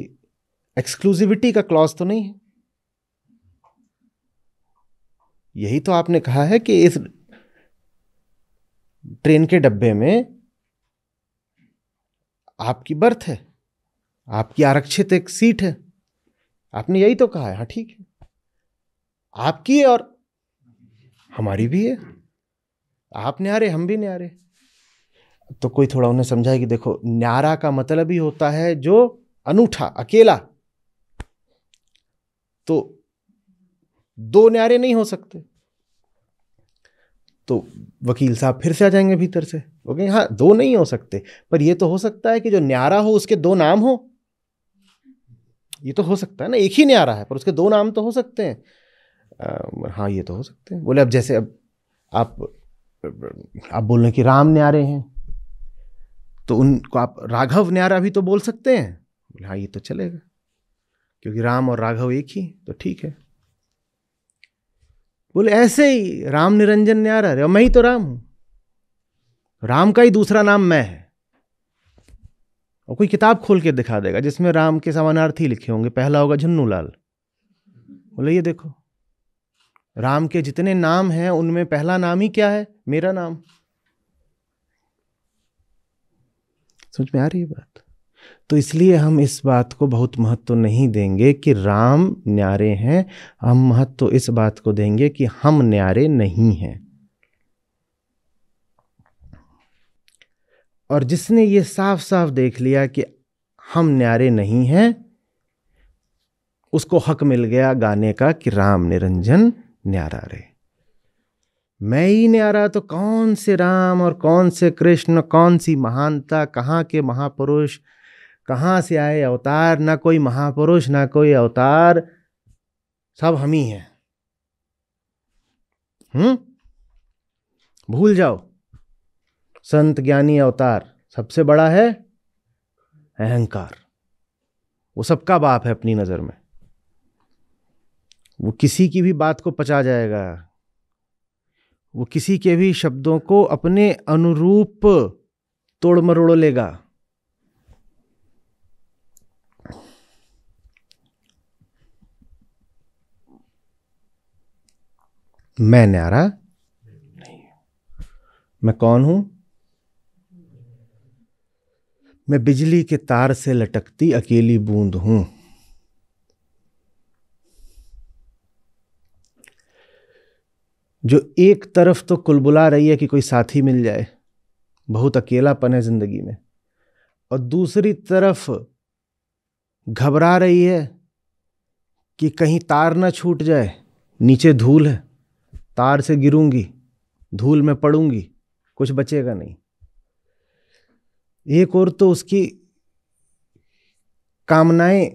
एक्सक्लूसिविटी का क्लॉज तो नहीं है यही तो आपने कहा है कि इस ट्रेन के डब्बे में आपकी बर्थ है आपकी आरक्षित एक सीट है आपने यही तो कहा है हाँ ठीक है आपकी है और हमारी भी है आप नहीं आ रहे हम भी नहीं आ रहे तो कोई थोड़ा उन्हें समझाया कि देखो न्यारा का मतलब ही होता है जो अनूठा अकेला तो दो न्यारे नहीं हो सकते तो वकील साहब फिर से आ जाएंगे भीतर से वो कहेंगे हाँ दो नहीं हो सकते पर ये तो हो सकता है कि जो न्यारा हो उसके दो नाम हो ये तो हो सकता है ना एक ही न्यारा है पर उसके दो नाम तो हो सकते हैं आ, हाँ ये तो हो सकते हैं बोले अब जैसे अब आप आप बोल रहे कि राम न्यारे हैं तो उनको आप राघव न्यारा भी तो बोल सकते हैं बोले हाँ ये तो चलेगा क्योंकि राम और राघव एक ही तो ठीक है बोले ऐसे ही राम निरंजन न्यारा रे मैं ही तो राम हूं राम का ही दूसरा नाम मैं है और कोई किताब खोल के दिखा देगा जिसमें राम के समानार्थी लिखे होंगे पहला होगा झुन्नू बोले ये देखो राम के जितने नाम हैं उनमें पहला नाम ही क्या है मेरा नाम समझ में आ रही है बात तो इसलिए हम इस बात को बहुत महत्व नहीं देंगे कि राम न्यारे हैं हम महत्व इस बात को देंगे कि हम न्यारे नहीं हैं और जिसने ये साफ साफ देख लिया कि हम न्यारे नहीं हैं उसको हक मिल गया गाने का कि राम निरंजन न्यारा रे मैं ही नहीं आ रहा तो कौन से राम और कौन से कृष्ण कौन सी महानता कहाँ के महापुरुष कहाँ से आए अवतार ना कोई महापुरुष ना कोई अवतार सब हम ही हैं हम्म भूल जाओ संत ज्ञानी अवतार सबसे बड़ा है अहंकार वो सबका बाप है अपनी नज़र में वो किसी की भी बात को पचा जाएगा वो किसी के भी शब्दों को अपने अनुरूप तोड़ मरोड़ लेगा मैं न्यारा नहीं मैं कौन हूं मैं बिजली के तार से लटकती अकेली बूंद हूं जो एक तरफ तो कुलबुला रही है कि कोई साथी मिल जाए बहुत अकेलापन है ज़िंदगी में और दूसरी तरफ घबरा रही है कि कहीं तार ना छूट जाए नीचे धूल है तार से गिरूंगी धूल में पड़ूंगी कुछ बचेगा नहीं एक और तो उसकी कामनाएं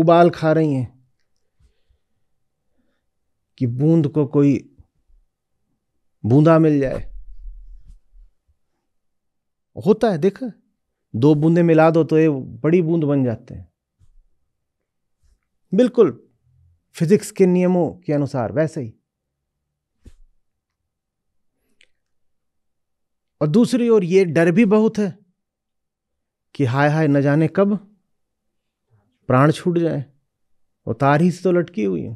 उबाल खा रही हैं कि बूंद को कोई बूंदा मिल जाए होता है देखा दो बूंदे मिला दो तो ये बड़ी बूंद बन जाते हैं बिल्कुल फिजिक्स के नियमों के अनुसार वैसे ही और दूसरी ओर ये डर भी बहुत है कि हाय हाय न जाने कब प्राण छूट जाए और तार ही से तो लटकी हुई हूं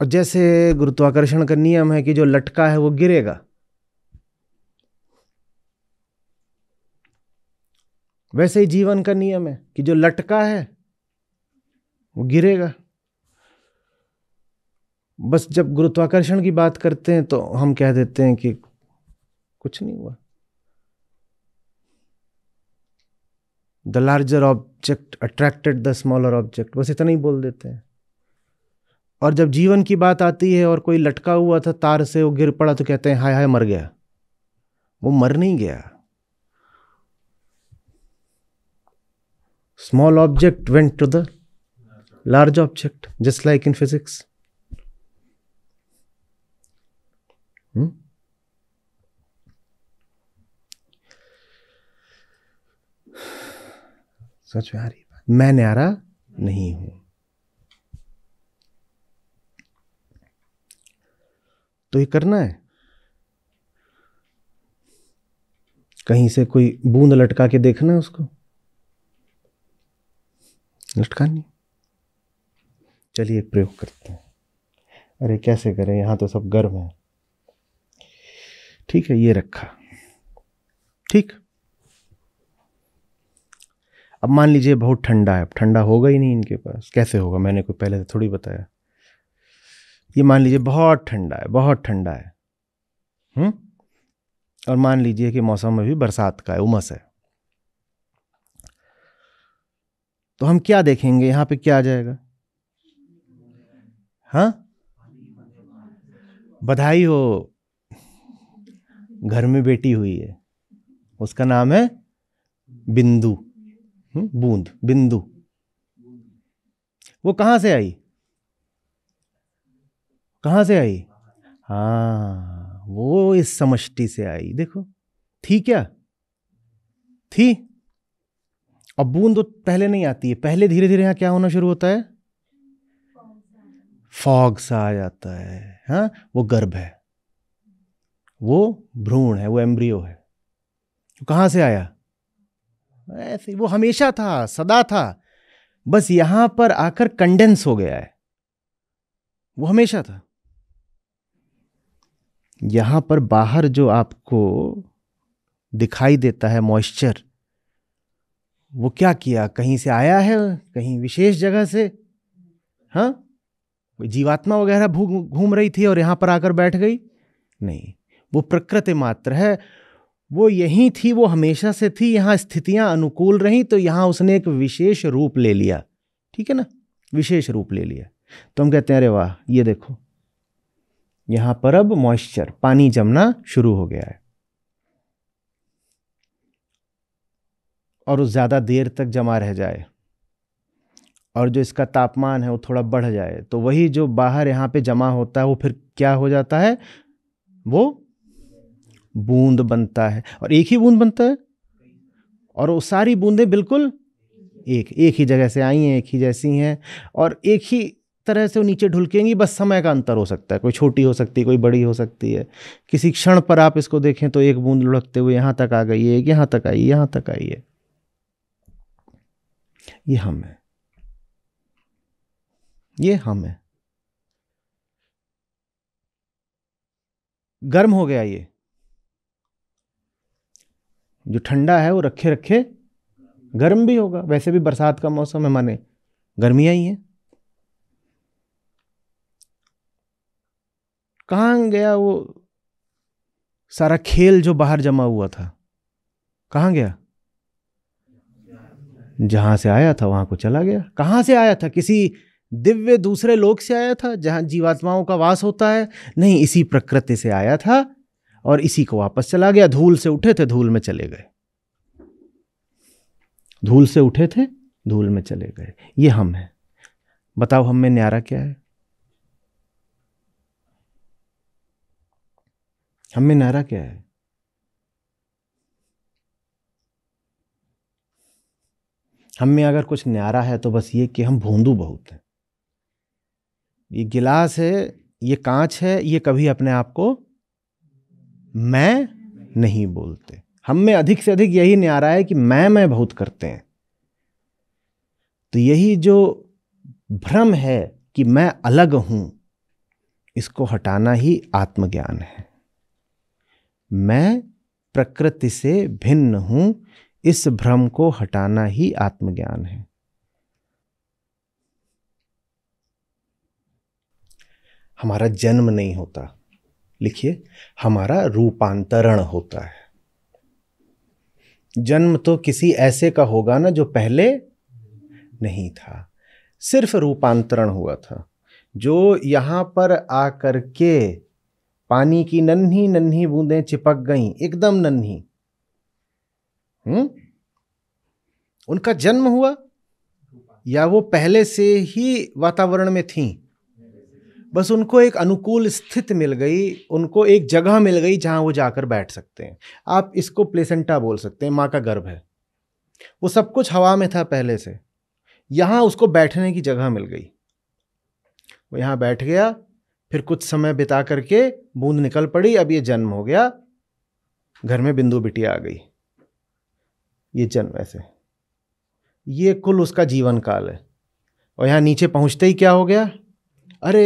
और जैसे गुरुत्वाकर्षण का नियम है कि जो लटका है वो गिरेगा वैसे ही जीवन का नियम है कि जो लटका है वो गिरेगा बस जब गुरुत्वाकर्षण की बात करते हैं तो हम कह देते हैं कि कुछ नहीं हुआ the larger object attracted the smaller object बस इतना ही बोल देते हैं और जब जीवन की बात आती है और कोई लटका हुआ था तार से वो गिर पड़ा तो कहते हैं हाय हाय मर गया वो मर नहीं गया small object went to the large object just like in physics सच में आ रही मैं न्यारा नहीं हूं तो ये करना है कहीं से कोई बूंद लटका के देखना है उसको लटका नहीं चलिए एक प्रयोग करते हैं अरे कैसे करें यहां तो सब गर्म है ठीक है ये रखा ठीक अब मान लीजिए बहुत ठंडा है अब ठंडा होगा ही नहीं इनके पास कैसे होगा मैंने कोई पहले से तो थोड़ी बताया ये मान लीजिए बहुत ठंडा है बहुत ठंडा है हुँ? और मान लीजिए कि मौसम में भी बरसात का है उमस है तो हम क्या देखेंगे यहां पे क्या आ जाएगा हा बधाई हो घर में बेटी हुई है उसका नाम है बिंदु बूंद बिंदु वो कहां से आई कहाँ से आई हाँ वो इस समष्टि से आई देखो थी क्या थी अब बूंद तो पहले नहीं आती है पहले धीरे धीरे यहाँ क्या होना शुरू होता है फॉग सा आ जाता है हाँ वो गर्भ है वो भ्रूण है वो एम्ब्रियो है तो कहाँ से आया ऐसे वो हमेशा था सदा था बस यहां पर आकर कंडेंस हो गया है वो हमेशा था यहाँ पर बाहर जो आपको दिखाई देता है मॉइस्चर वो क्या किया कहीं से आया है कहीं विशेष जगह से हाँ जीवात्मा वगैरह घूम रही थी और यहाँ पर आकर बैठ गई नहीं वो प्रकृति मात्र है वो यही थी वो हमेशा से थी यहाँ स्थितियाँ अनुकूल रहीं तो यहाँ उसने एक विशेष रूप ले लिया ठीक है ना विशेष रूप ले लिया तो हम कहते हैं अरे वाह ये देखो यहां पर अब मॉइस्चर पानी जमना शुरू हो गया है और वो ज़्यादा देर तक जमा रह जाए और जो इसका तापमान है वो थोड़ा बढ़ जाए तो वही जो बाहर यहां पे जमा होता है वो फिर क्या हो जाता है वो बूंद बनता है और एक ही बूंद बनता है और वो सारी बूंदें बिल्कुल एक एक ही जगह से आई हैं एक ही जैसी हैं और एक ही तरह से वो नीचे ढुलकेंगी बस समय का अंतर हो सकता है कोई छोटी हो सकती है कोई बड़ी हो सकती है किसी क्षण पर आप इसको देखें तो एक बूंद लुढ़कते हुए यहाँ तक आ गई है यहाँ तक आई यहाँ तक आई है ये हम है ये हम है गर्म हो गया ये जो ठंडा है वो रखे रखे गर्म भी होगा वैसे भी बरसात का मौसम है माने गर्मियाँ ही हैं कहाँ गया वो सारा खेल जो बाहर जमा हुआ था कहाँ गया जहां से आया था वहां को चला गया कहाँ से आया था किसी दिव्य दूसरे लोक से आया था जहां जीवात्माओं का वास होता है नहीं इसी प्रकृति से आया था और इसी को वापस चला गया धूल से उठे थे धूल में चले गए धूल से उठे थे धूल में चले गए ये हम हैं बताओ हम में न्यारा क्या है हम में नारा क्या है हम में अगर कुछ न्यारा है तो बस ये कि हम भोंदू बहुत हैं ये गिलास है ये कांच है ये कभी अपने आप को मैं नहीं बोलते हम में अधिक से अधिक यही न्यारा है कि मैं मैं बहुत करते हैं तो यही जो भ्रम है कि मैं अलग हूं इसको हटाना ही आत्मज्ञान है मैं प्रकृति से भिन्न हूं इस भ्रम को हटाना ही आत्मज्ञान है हमारा जन्म नहीं होता लिखिए हमारा रूपांतरण होता है जन्म तो किसी ऐसे का होगा ना जो पहले नहीं था सिर्फ रूपांतरण हुआ था जो यहां पर आकर के पानी की नन्ही नन्ही बूंदें चिपक गईं एकदम नन्ही हम्म उनका जन्म हुआ या वो पहले से ही वातावरण में थीं बस उनको एक अनुकूल स्थिति मिल गई उनको एक जगह मिल गई जहां वो जाकर बैठ सकते हैं आप इसको प्लेसेंटा बोल सकते हैं माँ का गर्भ है वो सब कुछ हवा में था पहले से यहाँ उसको बैठने की जगह मिल गई वो यहाँ बैठ गया फिर कुछ समय बिता करके बूंद निकल पड़ी अब ये जन्म हो गया घर में बिंदु बिटिया आ गई ये जन्म ऐसे ये कुल उसका जीवन काल है और यहाँ नीचे पहुँचते ही क्या हो गया अरे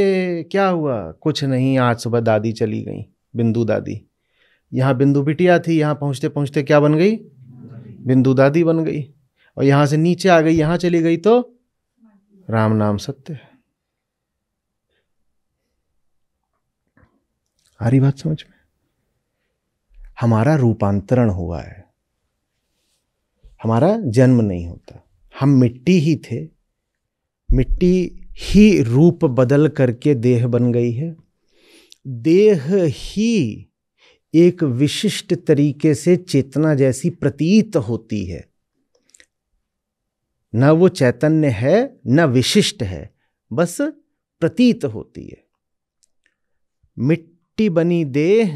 क्या हुआ कुछ नहीं आज सुबह दादी चली गई बिंदु दादी यहाँ बिंदु बिटिया थी यहाँ पहुँचते पहुँचते क्या बन गई बिंदु दादी बन गई और यहाँ से नीचे आ गई यहाँ चली गई तो राम नाम सत्य है आ बात समझ में हमारा रूपांतरण हुआ है हमारा जन्म नहीं होता हम मिट्टी ही थे मिट्टी ही रूप बदल करके देह बन गई है देह ही एक विशिष्ट तरीके से चेतना जैसी प्रतीत होती है न वो चैतन्य है न विशिष्ट है बस प्रतीत होती है मिट्टी मिट्टी बनी देह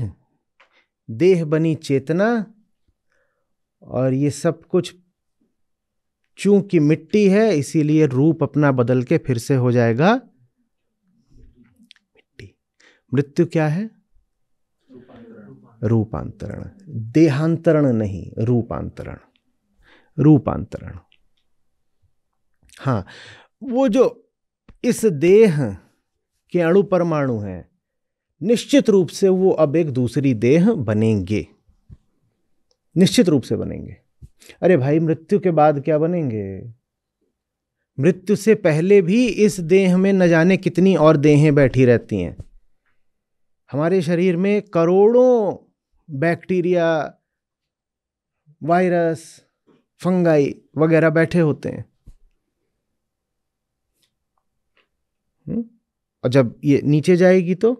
देह बनी चेतना और ये सब कुछ चूंकि मिट्टी है इसीलिए रूप अपना बदल के फिर से हो जाएगा मिट्टी मृत्यु क्या है रूपांतरण देहांतरण नहीं रूपांतरण रूपांतरण हाँ वो जो इस देह के अणु परमाणु हैं निश्चित रूप से वो अब एक दूसरी देह बनेंगे निश्चित रूप से बनेंगे अरे भाई मृत्यु के बाद क्या बनेंगे मृत्यु से पहले भी इस देह में न जाने कितनी और देहें बैठी रहती हैं हमारे शरीर में करोड़ों बैक्टीरिया वायरस फंगाई वगैरह बैठे होते हैं हम्म? और जब ये नीचे जाएगी तो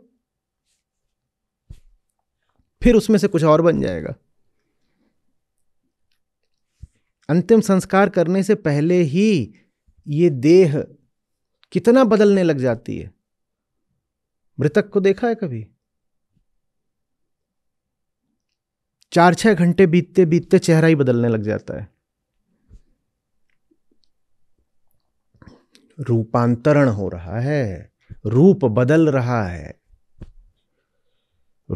फिर उसमें से कुछ और बन जाएगा अंतिम संस्कार करने से पहले ही ये देह कितना बदलने लग जाती है मृतक को देखा है कभी चार छह घंटे बीतते बीतते चेहरा ही बदलने लग जाता है रूपांतरण हो रहा है रूप बदल रहा है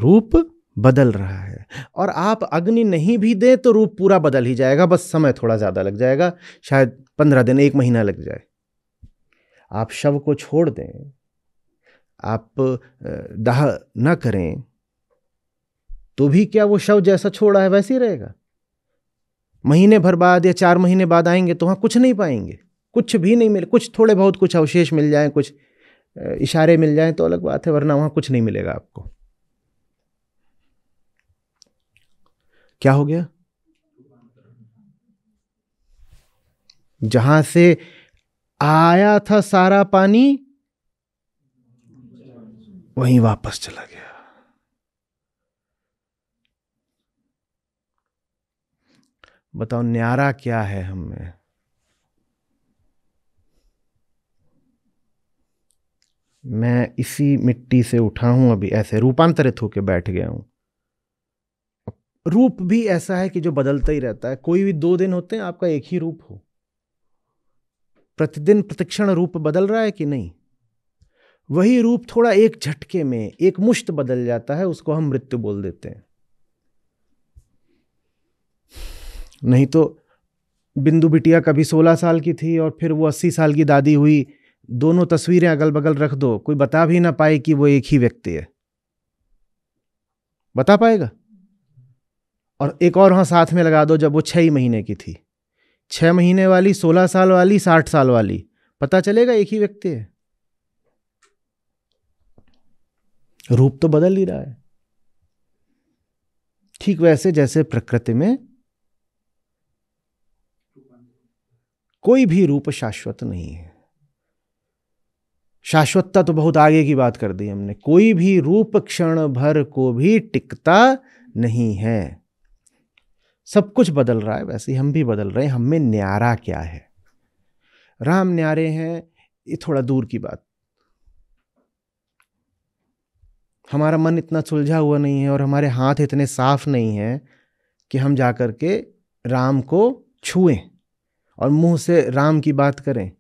रूप बदल रहा है और आप अग्नि नहीं भी दें तो रूप पूरा बदल ही जाएगा बस समय थोड़ा ज़्यादा लग जाएगा शायद पंद्रह दिन एक महीना लग जाए आप शव को छोड़ दें आप दाह ना करें तो भी क्या वो शव जैसा छोड़ा है वैसे ही रहेगा महीने भर बाद या चार महीने बाद आएंगे तो वहाँ कुछ नहीं पाएंगे कुछ भी नहीं मिले कुछ थोड़े बहुत कुछ अवशेष मिल जाए कुछ इशारे मिल जाएं तो अलग बात है वरना वहाँ कुछ नहीं मिलेगा आपको क्या हो गया जहां से आया था सारा पानी वहीं वापस चला गया बताओ न्यारा क्या है हमें मैं इसी मिट्टी से उठा हूं अभी ऐसे रूपांतरित होकर बैठ गया हूं रूप भी ऐसा है कि जो बदलता ही रहता है कोई भी दो दिन होते हैं आपका एक ही रूप हो प्रतिदिन प्रतिक्षण रूप बदल रहा है कि नहीं वही रूप थोड़ा एक झटके में एक मुश्त बदल जाता है उसको हम मृत्यु बोल देते हैं नहीं तो बिंदु बिटिया कभी सोलह साल की थी और फिर वो अस्सी साल की दादी हुई दोनों तस्वीरें अगल बगल रख दो कोई बता भी ना पाए कि वो एक ही व्यक्ति है बता पाएगा और एक और वहाँ साथ में लगा दो जब वो छः ही महीने की थी छः महीने वाली सोलह साल वाली साठ साल वाली पता चलेगा एक ही व्यक्ति है रूप तो बदल ही रहा है ठीक वैसे जैसे प्रकृति में कोई भी रूप शाश्वत नहीं है शाश्वतता तो बहुत आगे की बात कर दी हमने कोई भी रूप क्षण भर को भी टिकता नहीं है सब कुछ बदल रहा है वैसे ही हम भी बदल रहे हैं हम में न्यारा क्या है राम न्यारे हैं ये थोड़ा दूर की बात हमारा मन इतना सुलझा हुआ नहीं है और हमारे हाथ इतने साफ नहीं हैं कि हम जा कर के राम को छुएं और मुंह से राम की बात करें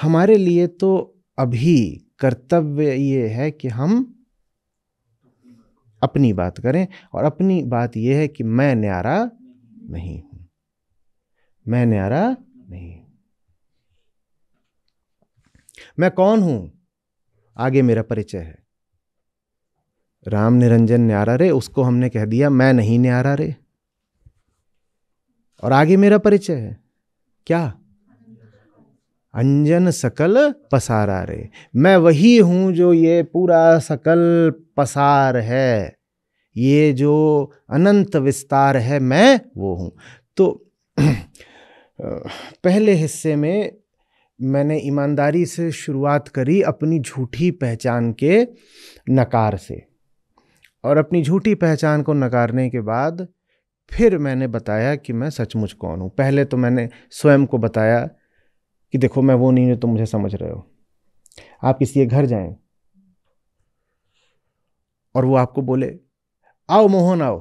हमारे लिए तो अभी कर्तव्य ये है कि हम अपनी बात करें और अपनी बात यह है कि मैं न्यारा नहीं हूं मैं न्यारा नहीं मैं कौन हूं आगे मेरा परिचय है राम निरंजन न्यारा रे उसको हमने कह दिया मैं नहीं न्यारा रे और आगे मेरा परिचय है क्या अंजन सकल पसारा रे मैं वही हूँ जो ये पूरा सकल पसार है ये जो अनंत विस्तार है मैं वो हूँ तो पहले हिस्से में मैंने ईमानदारी से शुरुआत करी अपनी झूठी पहचान के नकार से और अपनी झूठी पहचान को नकारने के बाद फिर मैंने बताया कि मैं सचमुच कौन हूँ पहले तो मैंने स्वयं को बताया कि देखो मैं वो नहीं हूँ तुम मुझे समझ रहे हो आप किसी के घर जाएं और वो आपको बोले आओ मोहन आओ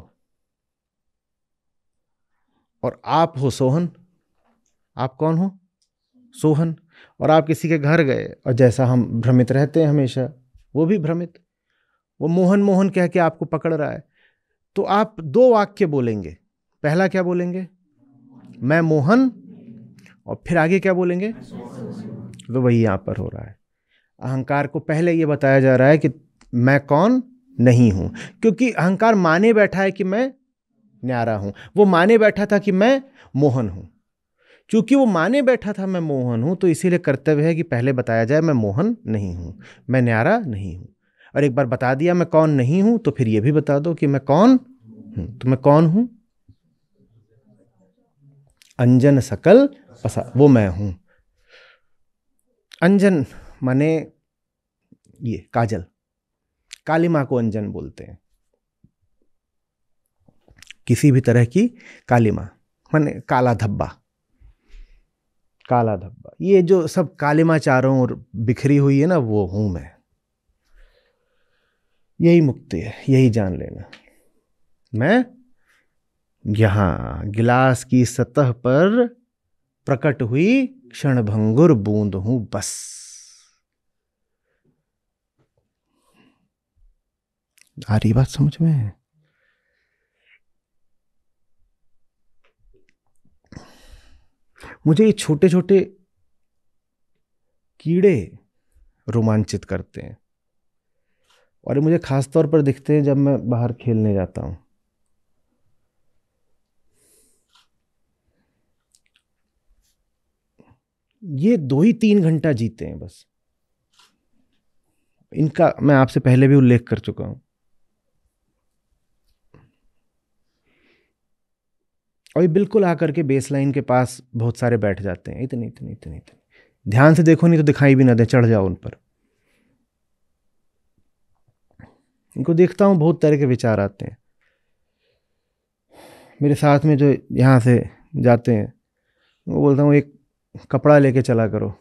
और आप हो सोहन आप कौन हो सोहन और आप किसी के घर गए और जैसा हम भ्रमित रहते हैं हमेशा वो भी भ्रमित वो मोहन मोहन कह के आपको पकड़ रहा है तो आप दो वाक्य बोलेंगे पहला क्या बोलेंगे मैं मोहन और फिर आगे क्या बोलेंगे तो वही यहाँ पर हो रहा है अहंकार को पहले ये बताया जा रहा है कि मैं कौन नहीं हूँ क्योंकि अहंकार माने बैठा है कि मैं न्यारा हूँ वो माने बैठा था कि मैं मोहन हूँ क्योंकि वो माने बैठा था मैं मोहन हूँ तो इसीलिए कर्तव्य है कि पहले बताया जाए मैं मोहन नहीं हूँ मैं न्यारा नहीं हूँ और एक बार बता दिया मैं कौन नहीं हूँ तो फिर ये भी बता दो कि मैं कौन हूँ तो मैं कौन हूँ अंजन सकल पसा वो मैं हूँ अंजन माने ये काजल काली माँ को अंजन बोलते हैं किसी भी तरह की काली माँ माने काला धब्बा काला धब्बा ये जो सब काली माँ चारों और बिखरी हुई है ना वो हूं मैं यही मुक्ति है यही जान लेना मैं यहां गिलास की सतह पर प्रकट हुई क्षण भंगुर बूंद हूं बस आ रही बात समझ में मुझे ये छोटे छोटे कीड़े रोमांचित करते हैं और ये मुझे खास तौर पर दिखते हैं जब मैं बाहर खेलने जाता हूं ये दो ही तीन घंटा जीते हैं बस इनका मैं आपसे पहले भी उल्लेख कर चुका हूं और ये बिल्कुल आकर के बेस लाइन के पास बहुत सारे बैठ जाते हैं इतने इतने इतने इतने ध्यान से देखो नहीं तो दिखाई भी ना दे चढ़ जाओ उन पर इनको देखता हूं बहुत तरह के विचार आते हैं मेरे साथ में जो यहां से जाते हैं वो बोलता हूँ एक कपड़ा लेके चला करो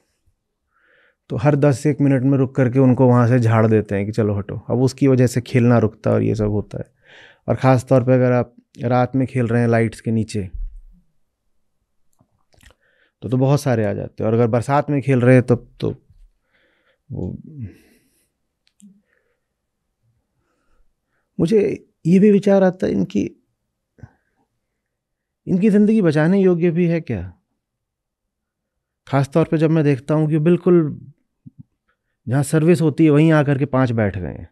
तो हर दस एक मिनट में रुक करके उनको वहाँ से झाड़ देते हैं कि चलो हटो अब उसकी वजह से खेलना रुकता है और ये सब होता है और ख़ास तौर पर अगर आप रात में खेल रहे हैं लाइट्स के नीचे तो तो बहुत सारे आ जाते हैं और अगर बरसात में खेल रहे हैं तब तो, तो वो मुझे ये भी विचार आता है इनकी इनकी ज़िंदगी बचाने योग्य भी है क्या ख़ास तौर पे जब मैं देखता हूँ कि बिल्कुल जहाँ सर्विस होती है वहीं आकर के पांच बैठ गए हैं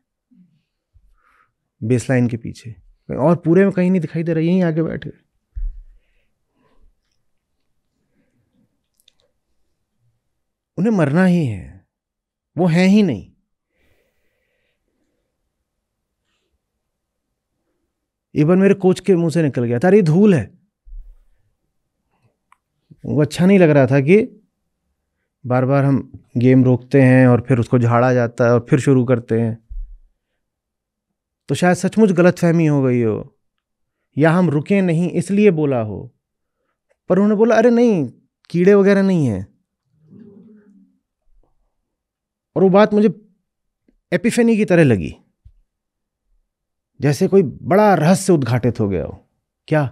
बेसलाइन के पीछे और पूरे में कहीं नहीं दिखाई दे रहा यहीं आगे बैठ गए उन्हें मरना ही है वो है ही नहीं एक बार मेरे कोच के मुंह से निकल गया था अरे धूल है वो अच्छा नहीं लग रहा था कि बार बार हम गेम रोकते हैं और फिर उसको झाड़ा जाता है और फिर शुरू करते हैं तो शायद सचमुच गलत फहमी हो गई हो या हम रुके नहीं इसलिए बोला हो पर उन्होंने बोला अरे नहीं कीड़े वगैरह नहीं हैं और वो बात मुझे एपिफेनी की तरह लगी जैसे कोई बड़ा रहस्य उद्घाटित हो गया हो क्या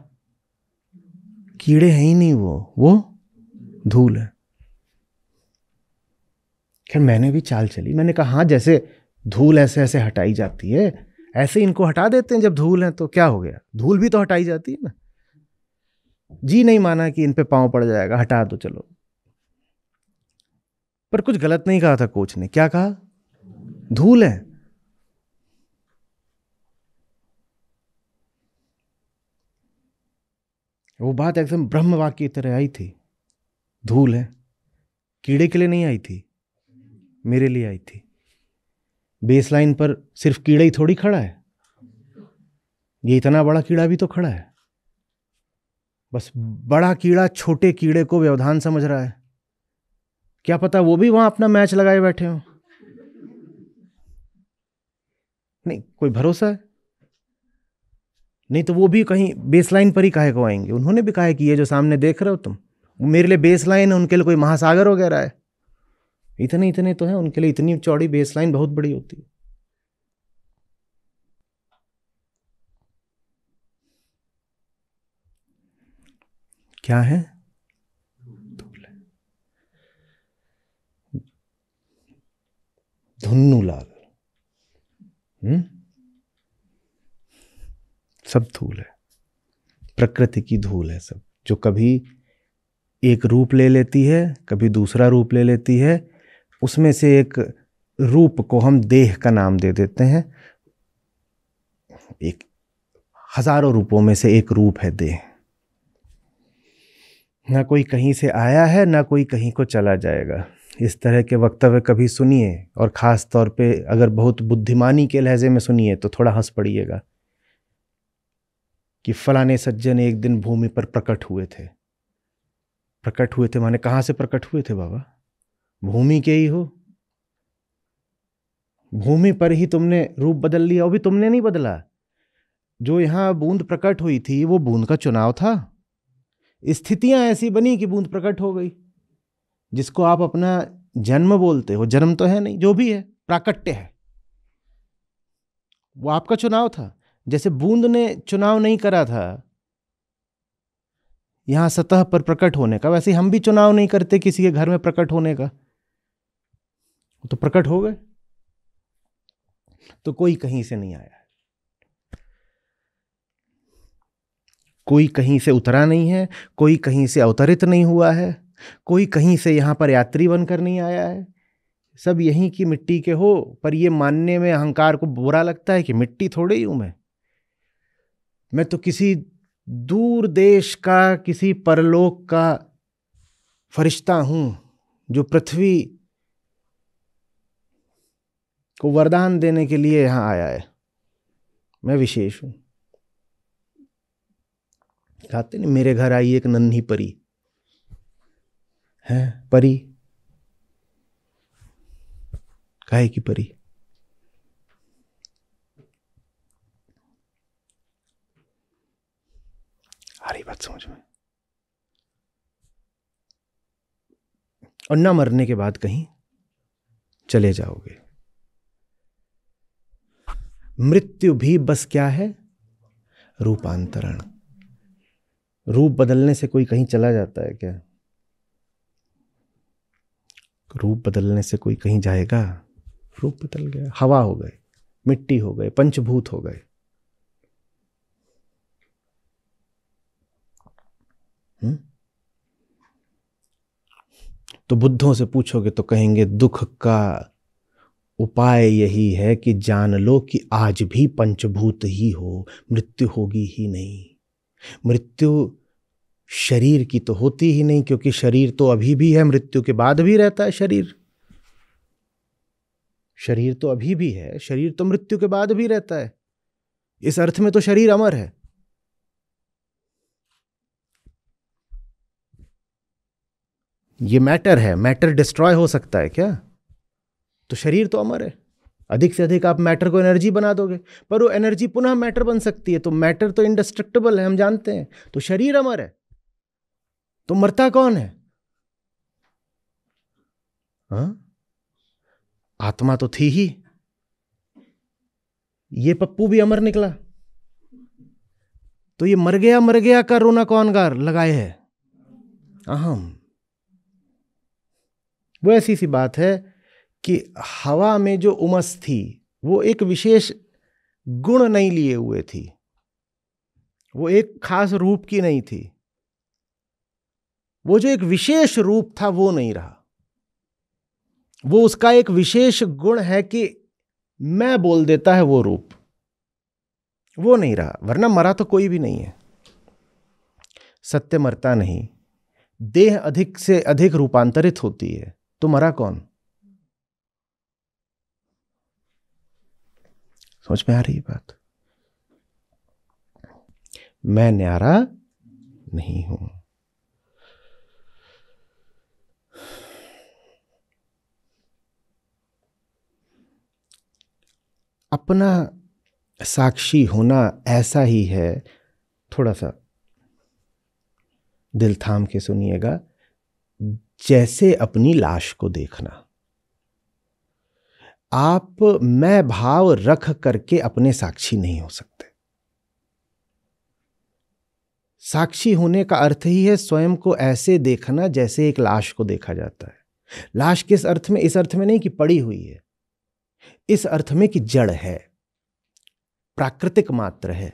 कीड़े हैं ही नहीं वो वो धूल है खैर मैंने भी चाल चली मैंने कहा हाँ जैसे धूल ऐसे ऐसे हटाई जाती है ऐसे इनको हटा देते हैं जब धूल है तो क्या हो गया धूल भी तो हटाई जाती है ना जी नहीं माना कि इन पे पाँव पड़ जाएगा हटा दो चलो पर कुछ गलत नहीं कहा था कोच ने क्या कहा धूल है वो बात एकदम ब्रह्म वाक्य की तरह आई थी धूल है कीड़े के लिए नहीं आई थी मेरे लिए आई थी बेसलाइन पर सिर्फ कीड़ा ही थोड़ी खड़ा है ये इतना बड़ा कीड़ा भी तो खड़ा है बस बड़ा कीड़ा छोटे कीड़े को व्यवधान समझ रहा है क्या पता वो भी वहां अपना मैच लगाए बैठे हो नहीं कोई भरोसा है नहीं तो वो भी कहीं बेसलाइन पर ही काहे को आएंगे उन्होंने भी कहा कि ये जो सामने देख रहे हो तुम मेरे लिए बेसलाइन है उनके लिए कोई महासागर वगैरह है इतने इतने तो हैं उनके लिए इतनी चौड़ी बेसलाइन बहुत बड़ी होती है क्या है धुन्नूलाल हम्म सब धूल है प्रकृति की धूल है सब जो कभी एक रूप ले लेती है कभी दूसरा रूप ले लेती है उसमें से एक रूप को हम देह का नाम दे देते हैं एक हजारों रूपों में से एक रूप है देह ना कोई कहीं से आया है ना कोई कहीं को चला जाएगा इस तरह के वक्तव्य कभी सुनिए और ख़ास तौर पे अगर बहुत बुद्धिमानी के लहजे में सुनिए तो थोड़ा हंस पड़िएगा कि फलाने सज्जन एक दिन भूमि पर प्रकट हुए थे प्रकट हुए थे माने कहाँ से प्रकट हुए थे बाबा भूमि के ही हो भूमि पर ही तुमने रूप बदल लिया वो भी तुमने नहीं बदला जो यहां बूंद प्रकट हुई थी वो बूंद का चुनाव था स्थितियां ऐसी बनी कि बूंद प्रकट हो गई जिसको आप अपना जन्म बोलते हो जन्म तो है नहीं जो भी है प्राकट्य है वो आपका चुनाव था जैसे बूंद ने चुनाव नहीं करा था यहां सतह पर प्रकट होने का वैसे हम भी चुनाव नहीं करते किसी के घर में प्रकट होने का वो तो प्रकट हो गए तो कोई कहीं से नहीं आया कोई कहीं से उतरा नहीं है कोई कहीं से अवतरित नहीं हुआ है कोई कहीं से यहां पर यात्री बनकर नहीं आया है सब यहीं की मिट्टी के हो पर यह मानने में अहंकार को बुरा लगता है कि मिट्टी थोड़ी ही हूं मैं मैं तो किसी दूर देश का किसी परलोक का फरिश्ता हूं जो पृथ्वी को वरदान देने के लिए यहां आया है मैं विशेष हूं कहते नहीं मेरे घर आई एक नन्ही परी है परी काहे की परी आ रही बात समझ में और ना मरने के बाद कहीं चले जाओगे मृत्यु भी बस क्या है रूपांतरण रूप बदलने से कोई कहीं चला जाता है क्या रूप बदलने से कोई कहीं जाएगा रूप बदल गया हवा हो गए मिट्टी हो गए पंचभूत हो गए तो बुद्धों से पूछोगे तो कहेंगे दुख का उपाय यही है कि जान लो कि आज भी पंचभूत ही हो मृत्यु होगी ही नहीं मृत्यु शरीर की तो होती ही नहीं क्योंकि शरीर तो अभी भी है मृत्यु के बाद भी रहता है शरीर शरीर तो अभी भी है शरीर तो मृत्यु के बाद भी रहता है इस अर्थ में तो शरीर अमर है ये मैटर है मैटर डिस्ट्रॉय हो सकता है क्या तो शरीर तो अमर है अधिक से अधिक आप मैटर को एनर्जी बना दोगे पर वो एनर्जी पुनः मैटर बन सकती है तो मैटर तो इंडस्ट्रक्टेबल है हम जानते हैं तो शरीर अमर है तो मरता कौन है हा? आत्मा तो थी ही ये पप्पू भी अमर निकला तो ये मर गया मर गया का रोना कौन गार लगाए है अहम वो ऐसी सी बात है कि हवा में जो उमस थी वो एक विशेष गुण नहीं लिए हुए थी वो एक खास रूप की नहीं थी वो जो एक विशेष रूप था वो नहीं रहा वो उसका एक विशेष गुण है कि मैं बोल देता है वो रूप वो नहीं रहा वरना मरा तो कोई भी नहीं है सत्य मरता नहीं देह अधिक से अधिक रूपांतरित होती है तो मरा कौन समझ में आ रही है बात मैं न्यारा नहीं हूं अपना साक्षी होना ऐसा ही है थोड़ा सा दिल थाम के सुनिएगा जैसे अपनी लाश को देखना आप मैं भाव रख करके अपने साक्षी नहीं हो सकते साक्षी होने का अर्थ ही है स्वयं को ऐसे देखना जैसे एक लाश को देखा जाता है लाश किस अर्थ में इस अर्थ में नहीं कि पड़ी हुई है इस अर्थ में कि जड़ है प्राकृतिक मात्र है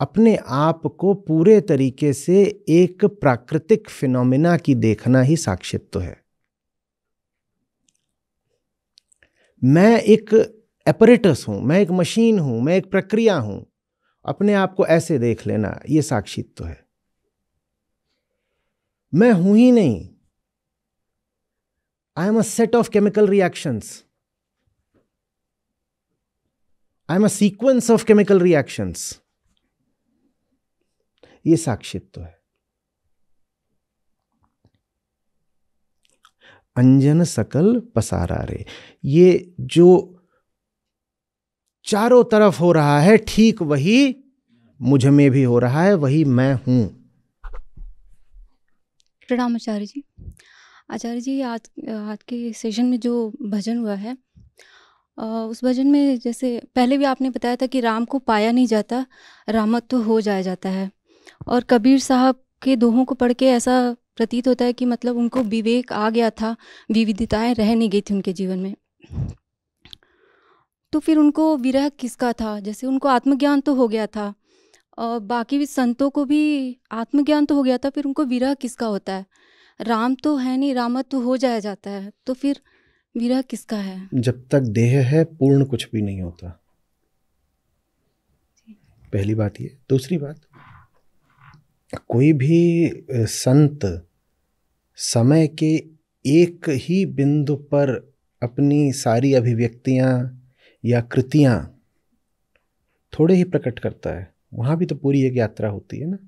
अपने आप को पूरे तरीके से एक प्राकृतिक फिनोमिना की देखना ही साक्षित्व तो है मैं एक एपरेटस हूँ मैं एक मशीन हूँ मैं एक प्रक्रिया हूँ अपने आप को ऐसे देख लेना ये साक्षित्व तो है मैं हूं ही नहीं I am a set of chemical reactions I am a sequence of chemical reactions ये साक्षित्व तो है अंजन सकल पसारा रे ये जो चारों तरफ हो रहा है ठीक वही मुझ में भी हो रहा है वही मैं हूं प्रणाम आचार्य जी आचार्य जी आज आज के सेशन में जो भजन हुआ है उस भजन में जैसे पहले भी आपने बताया था कि राम को पाया नहीं जाता रामत तो हो जाया जाता है और कबीर साहब के दोहों को पढ़ के ऐसा प्रतीत होता है कि मतलब उनको विवेक आ गया था विविधताएं रह नहीं गई थी उनके जीवन में तो फिर उनको विरह किसका था जैसे उनको आत्मज्ञान तो हो गया था और बाकी भी संतों को भी आत्मज्ञान तो हो गया था फिर उनको विरह किसका होता है राम तो है नहीं रामत तो हो जाया जाता है तो फिर विरह किसका है जब तक देह है पूर्ण कुछ भी नहीं होता पहली बात ये दूसरी बात कोई भी संत समय के एक ही बिंदु पर अपनी सारी अभिव्यक्तियाँ या कृतियाँ थोड़े ही प्रकट करता है वहाँ भी तो पूरी एक यात्रा होती है ना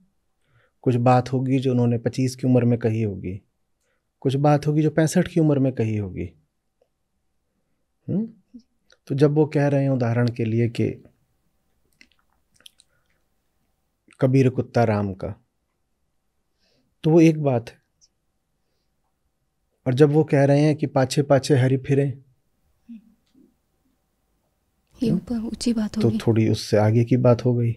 कुछ बात होगी जो उन्होंने पच्चीस की उम्र में कही होगी कुछ बात होगी जो पैंसठ की उम्र में कही होगी हुँ? तो जब वो कह रहे हैं उदाहरण के लिए कि कबीर कुत्ता राम का तो वो एक बात है और जब वो कह रहे हैं कि पाछे पाछे हरी फिरे ऊपर ऊंची बात हो तो थोड़ी उससे आगे की बात हो गई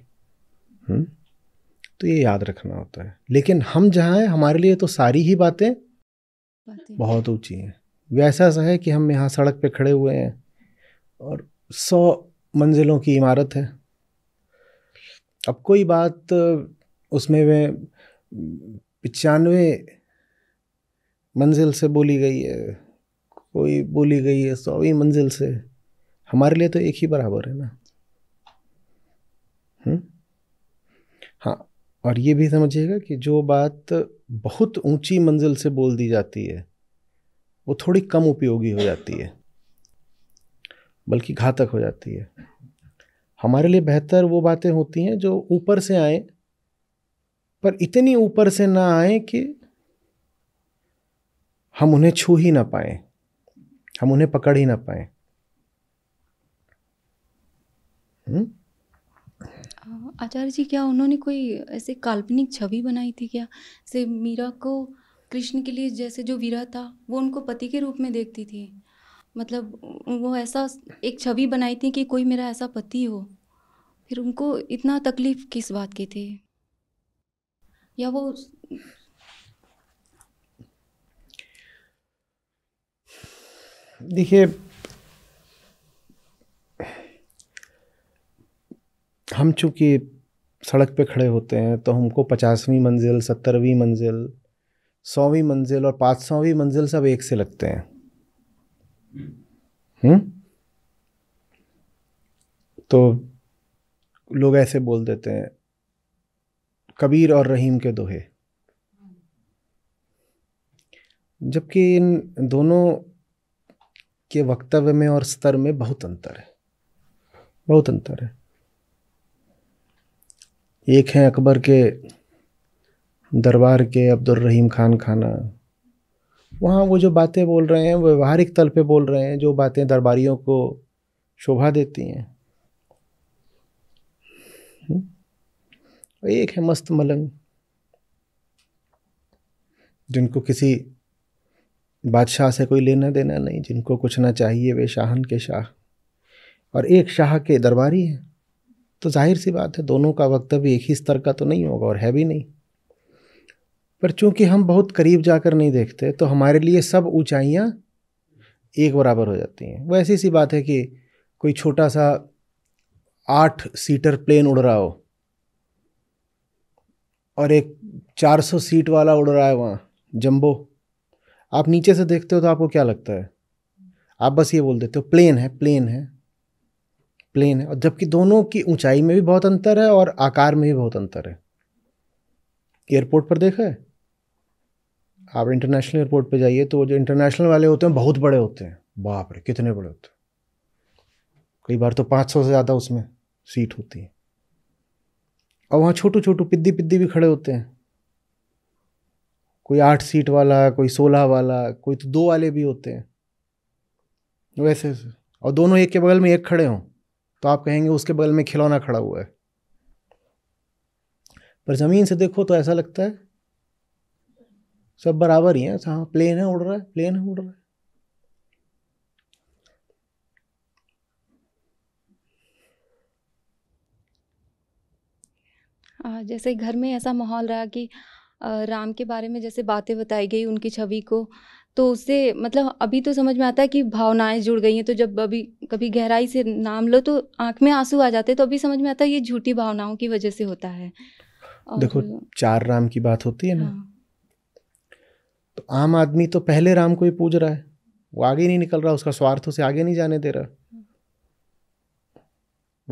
हम्म? तो ये याद रखना होता है लेकिन हम जहाँ हैं हमारे लिए तो सारी ही बातें बहुत ऊंची हैं वैसा सा है कि हम यहाँ सड़क पे खड़े हुए हैं और सौ मंजिलों की इमारत है अब कोई बात उसमें वे पचानवे मंजिल से बोली गई है कोई बोली गई है सौवीं मंजिल से हमारे लिए तो एक ही बराबर है ना हम्म हाँ और ये भी समझिएगा कि जो बात बहुत ऊंची मंजिल से बोल दी जाती है वो थोड़ी कम उपयोगी हो जाती है बल्कि घातक हो जाती है हमारे लिए बेहतर वो बातें होती हैं जो ऊपर से आए पर इतनी ऊपर से ना आए कि हम उन्हें छू ही ना पाए हम उन्हें पकड़ ही ना पाए हम्म? आचार्य जी क्या उन्होंने कोई ऐसे काल्पनिक छवि बनाई थी क्या से मीरा को कृष्ण के लिए जैसे जो वीरा था वो उनको पति के रूप में देखती थी मतलब वो ऐसा एक छवि बनाई थी कि कोई मेरा ऐसा पति हो फिर उनको इतना तकलीफ किस बात की थी या वो देखिए हम चूंकि सड़क पे खड़े होते हैं तो हमको पचासवीं मंजिल सत्तरवीं मंजिल सौवीं मंजिल और पाँच सौवीं मंजिल सब एक से लगते हैं हुँ? तो लोग ऐसे बोल देते हैं कबीर और रहीम के दोहे जबकि इन दोनों के वक्तव्य में और स्तर में बहुत अंतर है बहुत अंतर है एक हैं अकबर के दरबार के रहीम खान खाना वहाँ वो जो बातें बोल रहे हैं व्यवहारिक तल पे बोल रहे हैं जो बातें दरबारियों को शोभा देती हैं और एक है मस्त मलंग जिनको किसी बादशाह से कोई लेना देना नहीं जिनको कुछ ना चाहिए वे शाहन के शाह और एक शाह के दरबारी हैं तो जाहिर सी बात है दोनों का वक्त भी एक ही स्तर का तो नहीं होगा और है भी नहीं पर चूंकि हम बहुत करीब जाकर नहीं देखते तो हमारे लिए सब ऊंचाइयां एक बराबर हो जाती हैं वो ऐसी सी बात है कि कोई छोटा सा आठ सीटर प्लेन उड़ रहा हो और एक 400 सीट वाला उड़ रहा है वहाँ जम्बो आप नीचे से देखते हो तो आपको क्या लगता है आप बस ये बोल देते हो प्लेन है प्लेन है प्लेन है और जबकि दोनों की ऊंचाई में भी बहुत अंतर है और आकार में भी बहुत अंतर है एयरपोर्ट पर देखा है आप इंटरनेशनल एयरपोर्ट पे जाइए तो जो इंटरनेशनल वाले होते हैं बहुत बड़े होते हैं बाप रे कितने बड़े होते हैं कई बार तो 500 से ज़्यादा उसमें सीट होती है और वहाँ छोटू छोटू पिद्दी पिद्दी भी खड़े होते हैं कोई आठ सीट वाला कोई सोलह वाला कोई तो दो वाले भी होते हैं वैसे और दोनों एक के बगल में एक खड़े हों तो आप कहेंगे उसके बगल में खिलौना खड़ा हुआ है पर ज़मीन से देखो तो ऐसा लगता है सब बराबर ही है हाँ प्लेन है उड़ रहा है प्लेन है उड़ रहा है जैसे घर में ऐसा माहौल रहा कि राम के बारे में जैसे बातें बताई गई उनकी छवि को तो उससे मतलब अभी तो समझ में आता है कि भावनाएं जुड़ गई हैं तो जब अभी कभी गहराई से नाम लो तो आंख में आंसू आ जाते हैं तो अभी समझ में आता है ये झूठी भावनाओं की वजह से होता है देखो चार राम की बात होती है ना हाँ। तो आम आदमी तो पहले राम को ही पूज रहा है वो आगे नहीं निकल रहा उसका स्वार्थ उसे आगे नहीं जाने दे रहा हम्म।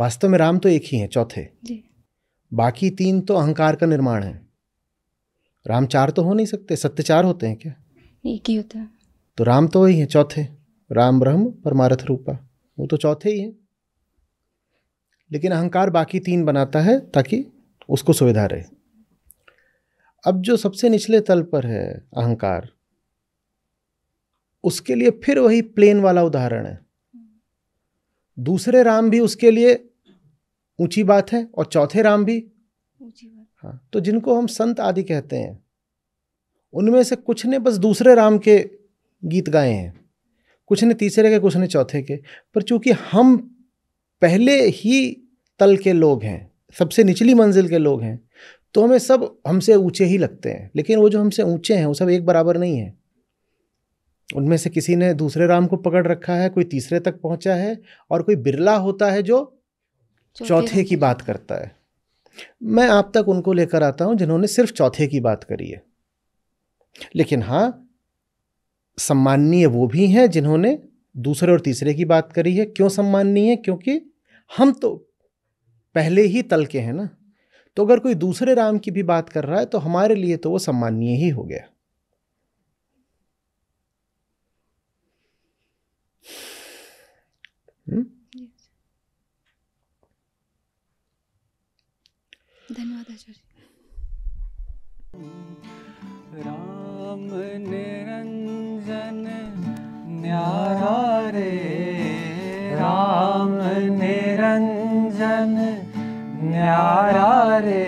वास्तव में राम तो एक ही है चौथे जी बाकी तीन तो अहंकार का निर्माण है राम चार तो हो नहीं सकते सत्य चार होते हैं क्या एक ही होता है तो राम तो वही है चौथे राम ब्रह्म परमारथ रूपा वो तो चौथे ही है लेकिन अहंकार बाकी तीन बनाता है ताकि उसको सुविधा रहे अब जो सबसे निचले तल पर है अहंकार उसके लिए फिर वही प्लेन वाला उदाहरण है दूसरे राम भी उसके लिए ऊंची बात है और चौथे राम भी हाँ तो जिनको हम संत आदि कहते हैं उनमें से कुछ ने बस दूसरे राम के गीत गाए हैं कुछ ने तीसरे के कुछ ने चौथे के पर चूंकि हम पहले ही तल के लोग हैं सबसे निचली मंजिल के लोग हैं तो हमें सब हमसे ऊंचे ही लगते हैं लेकिन वो जो हमसे ऊंचे हैं वो सब एक बराबर नहीं है उनमें से किसी ने दूसरे राम को पकड़ रखा है कोई तीसरे तक पहुंचा है और कोई बिरला होता है जो चौथे की बात करता है मैं आप तक उनको लेकर आता हूं जिन्होंने सिर्फ चौथे की बात करी है लेकिन हाँ सम्माननीय वो भी हैं जिन्होंने दूसरे और तीसरे की बात करी है क्यों सम्माननीय है क्योंकि हम तो पहले ही तल के हैं ना तो अगर कोई दूसरे राम की भी बात कर रहा है तो हमारे लिए तो वो सम्माननीय ही हो गया हुँ? हम्म? धन्यवाद आचार्य राम निरंजन राम निरंजन न्यारा रे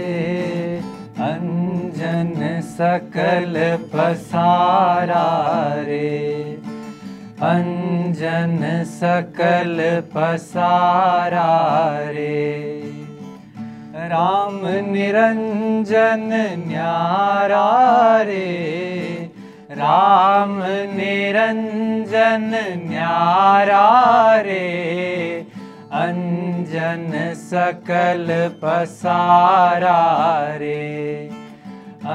अञ्जन सकल पसारा रे अञ्जन सकल पसारा रे राम निरञ्जन न्यारा रे राम निरञ्जन रे अञ्जन सकल पसारा रे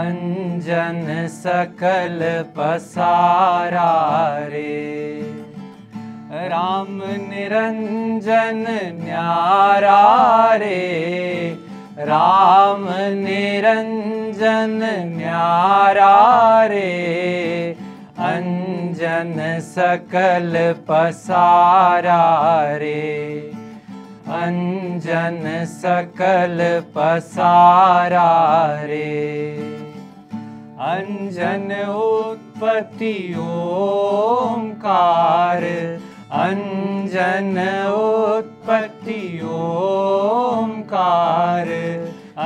अञ्जन सकल पसारा रे राम निरञ्जन रे राम निरंजन न्यारा रे अञ्जन सकल रे अंजन सकल पसारा रे अंजन उत्पत्ति ओंकार अञ्जन उत्पत्ति ओङ्कार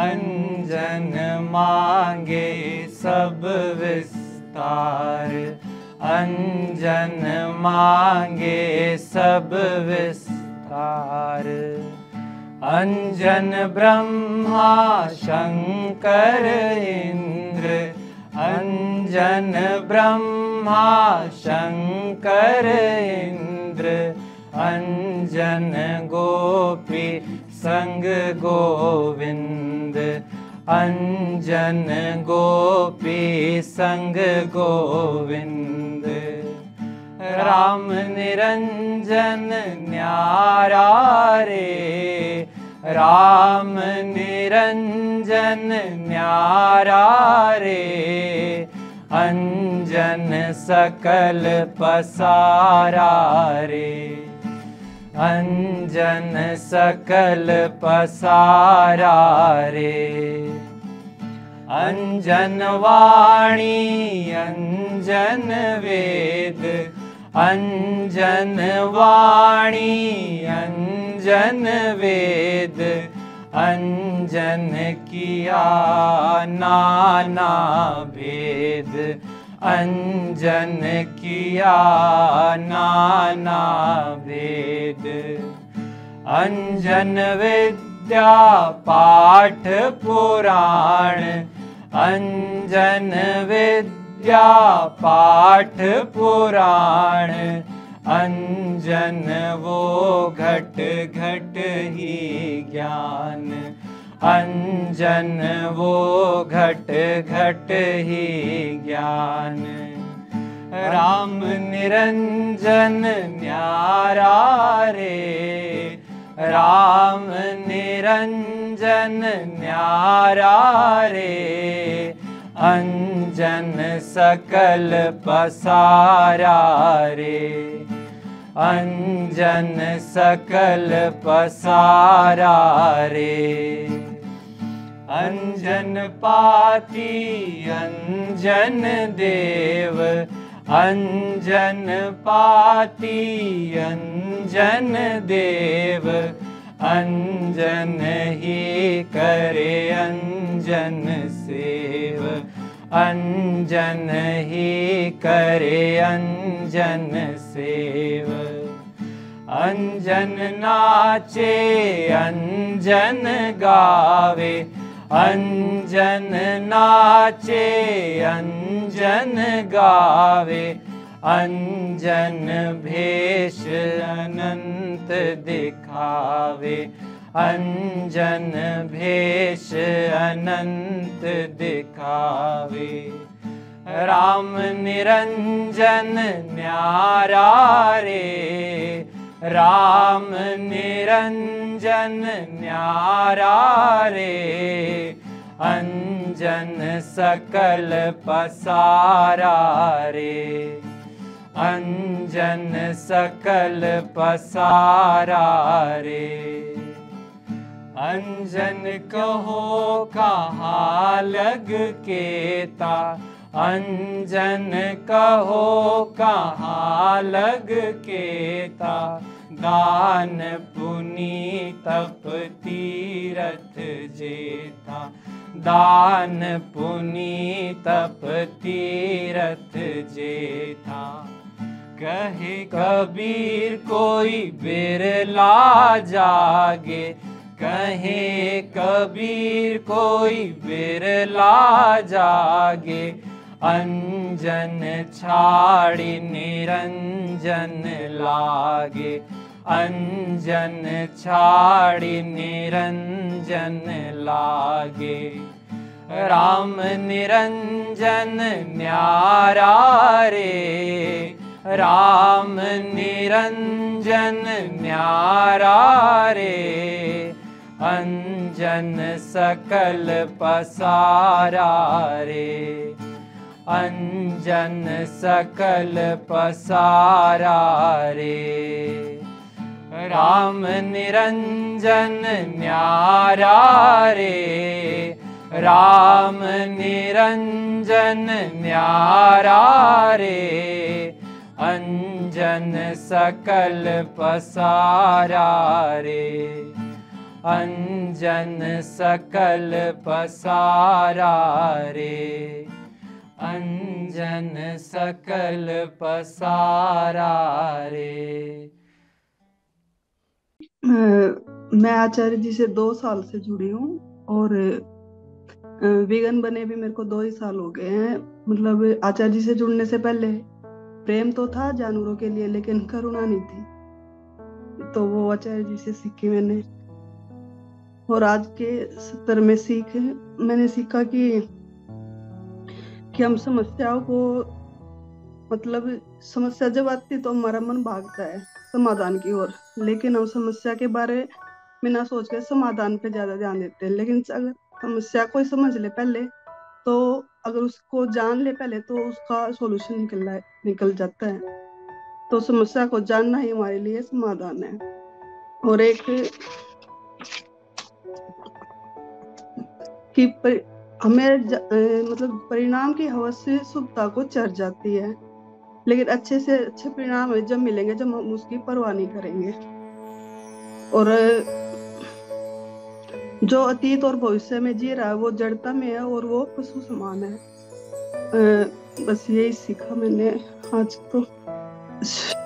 अञ्जन मागे विस्तार अञ्जन मागे विस्तार अञ्जन ब्रह्मा शङ्कर इन्द्र अञ्जन ब्रह्मा शङ्कर अञ्जन गोपी सङ्ग गोविन्द अञ्जन गोपी सङ्ग गोविन्द राम निरंजन न्यारे रे राम निरंजन न्यारे रे अञ्जन सकल पसारे अञ्जन सकल पसारा रे अञ्जन वाणी वेद अञ्जन वाणी अञ्जन वेद अञ्जन कयाना भेद अञ्जन नाना भेद अञ्जन विद्या पाठ पुराण अञ्जन विद्या पाठ पुराण अञ्जन वो घट घट ही ज्ञान अञ्जन वो घट घट ही ज्ञान राम निरञ्जन न्यारा रे राम निरञ्जन न्यारा रे अञ्जन सकल पसारा रे अञ्जन सकल पसारा रे अञ्जन पाती अञ्जन देव अञ्जन पाती अञ्जन देव अञ्जन ही करे अञ्जन सेव अञ्जन हि करे अञ्जन सेव अञ्जन नाचे अञ्जन गावे अञ्जन नाचे अञ्जन गावे अञ्जन भेष अनन्त दिखावे अञ्जन भेष अनन्त दिखावे राम निरंजन रे राम निरंजन न्यारा रे अञ्जन सकल पसारा रे अञ्जन सकल पसारा रे अञ्जन लग के अञ्जन कहो कल केता दान तप तीरथ जेता दान तप तीरथ जेता कहे कबीर को बेरला जागे कहे कबीर कोई बिरला जागे अंजन छाड़ी निरंजन लागे अंजन छाड़ी निरंजन लागे राम निरंजन रे राम न्यारा रे अञ्जन सकल पसारे अञ्जन सकल पसारे राम निरंजन न्यारा रे राम निरंजन अञ्जन सकल पसारा रे अंजन सकल पसारा रे अंजन सकल पसारा रे मैं आचार्य जी से दो साल से जुड़ी हूँ और वीगन बने भी मेरे को दो ही साल हो गए हैं मतलब आचार्य जी से जुड़ने से पहले प्रेम तो था जानवरों के लिए लेकिन करुणा नहीं थी तो वो आचार्य जी से सीखी मैंने और आज के सत्र में सीख मैंने सीखा कि कि हम समस्याओं को मतलब समस्या जब आती है तो हमारा मन भागता है समाधान की ओर लेकिन हम समस्या के बारे में ना सोच के समाधान पे ज्यादा ध्यान देते हैं लेकिन अगर समस्या को समझ ले पहले तो अगर उसको जान ले पहले तो उसका सोल्यूशन निकल निकल जाता है तो समस्या को जानना ही हमारे लिए समाधान है और एक कि पर, हमें ज, मतलब परिणाम की हवस से शुभता को चर जाती है लेकिन अच्छे से अच्छे परिणाम जब मिलेंगे जब हम उसकी परवाह नहीं करेंगे और जो अतीत और भविष्य में जी रहा है वो जड़ता में है और वो पशु समान है बस यही सीखा मैंने आज तो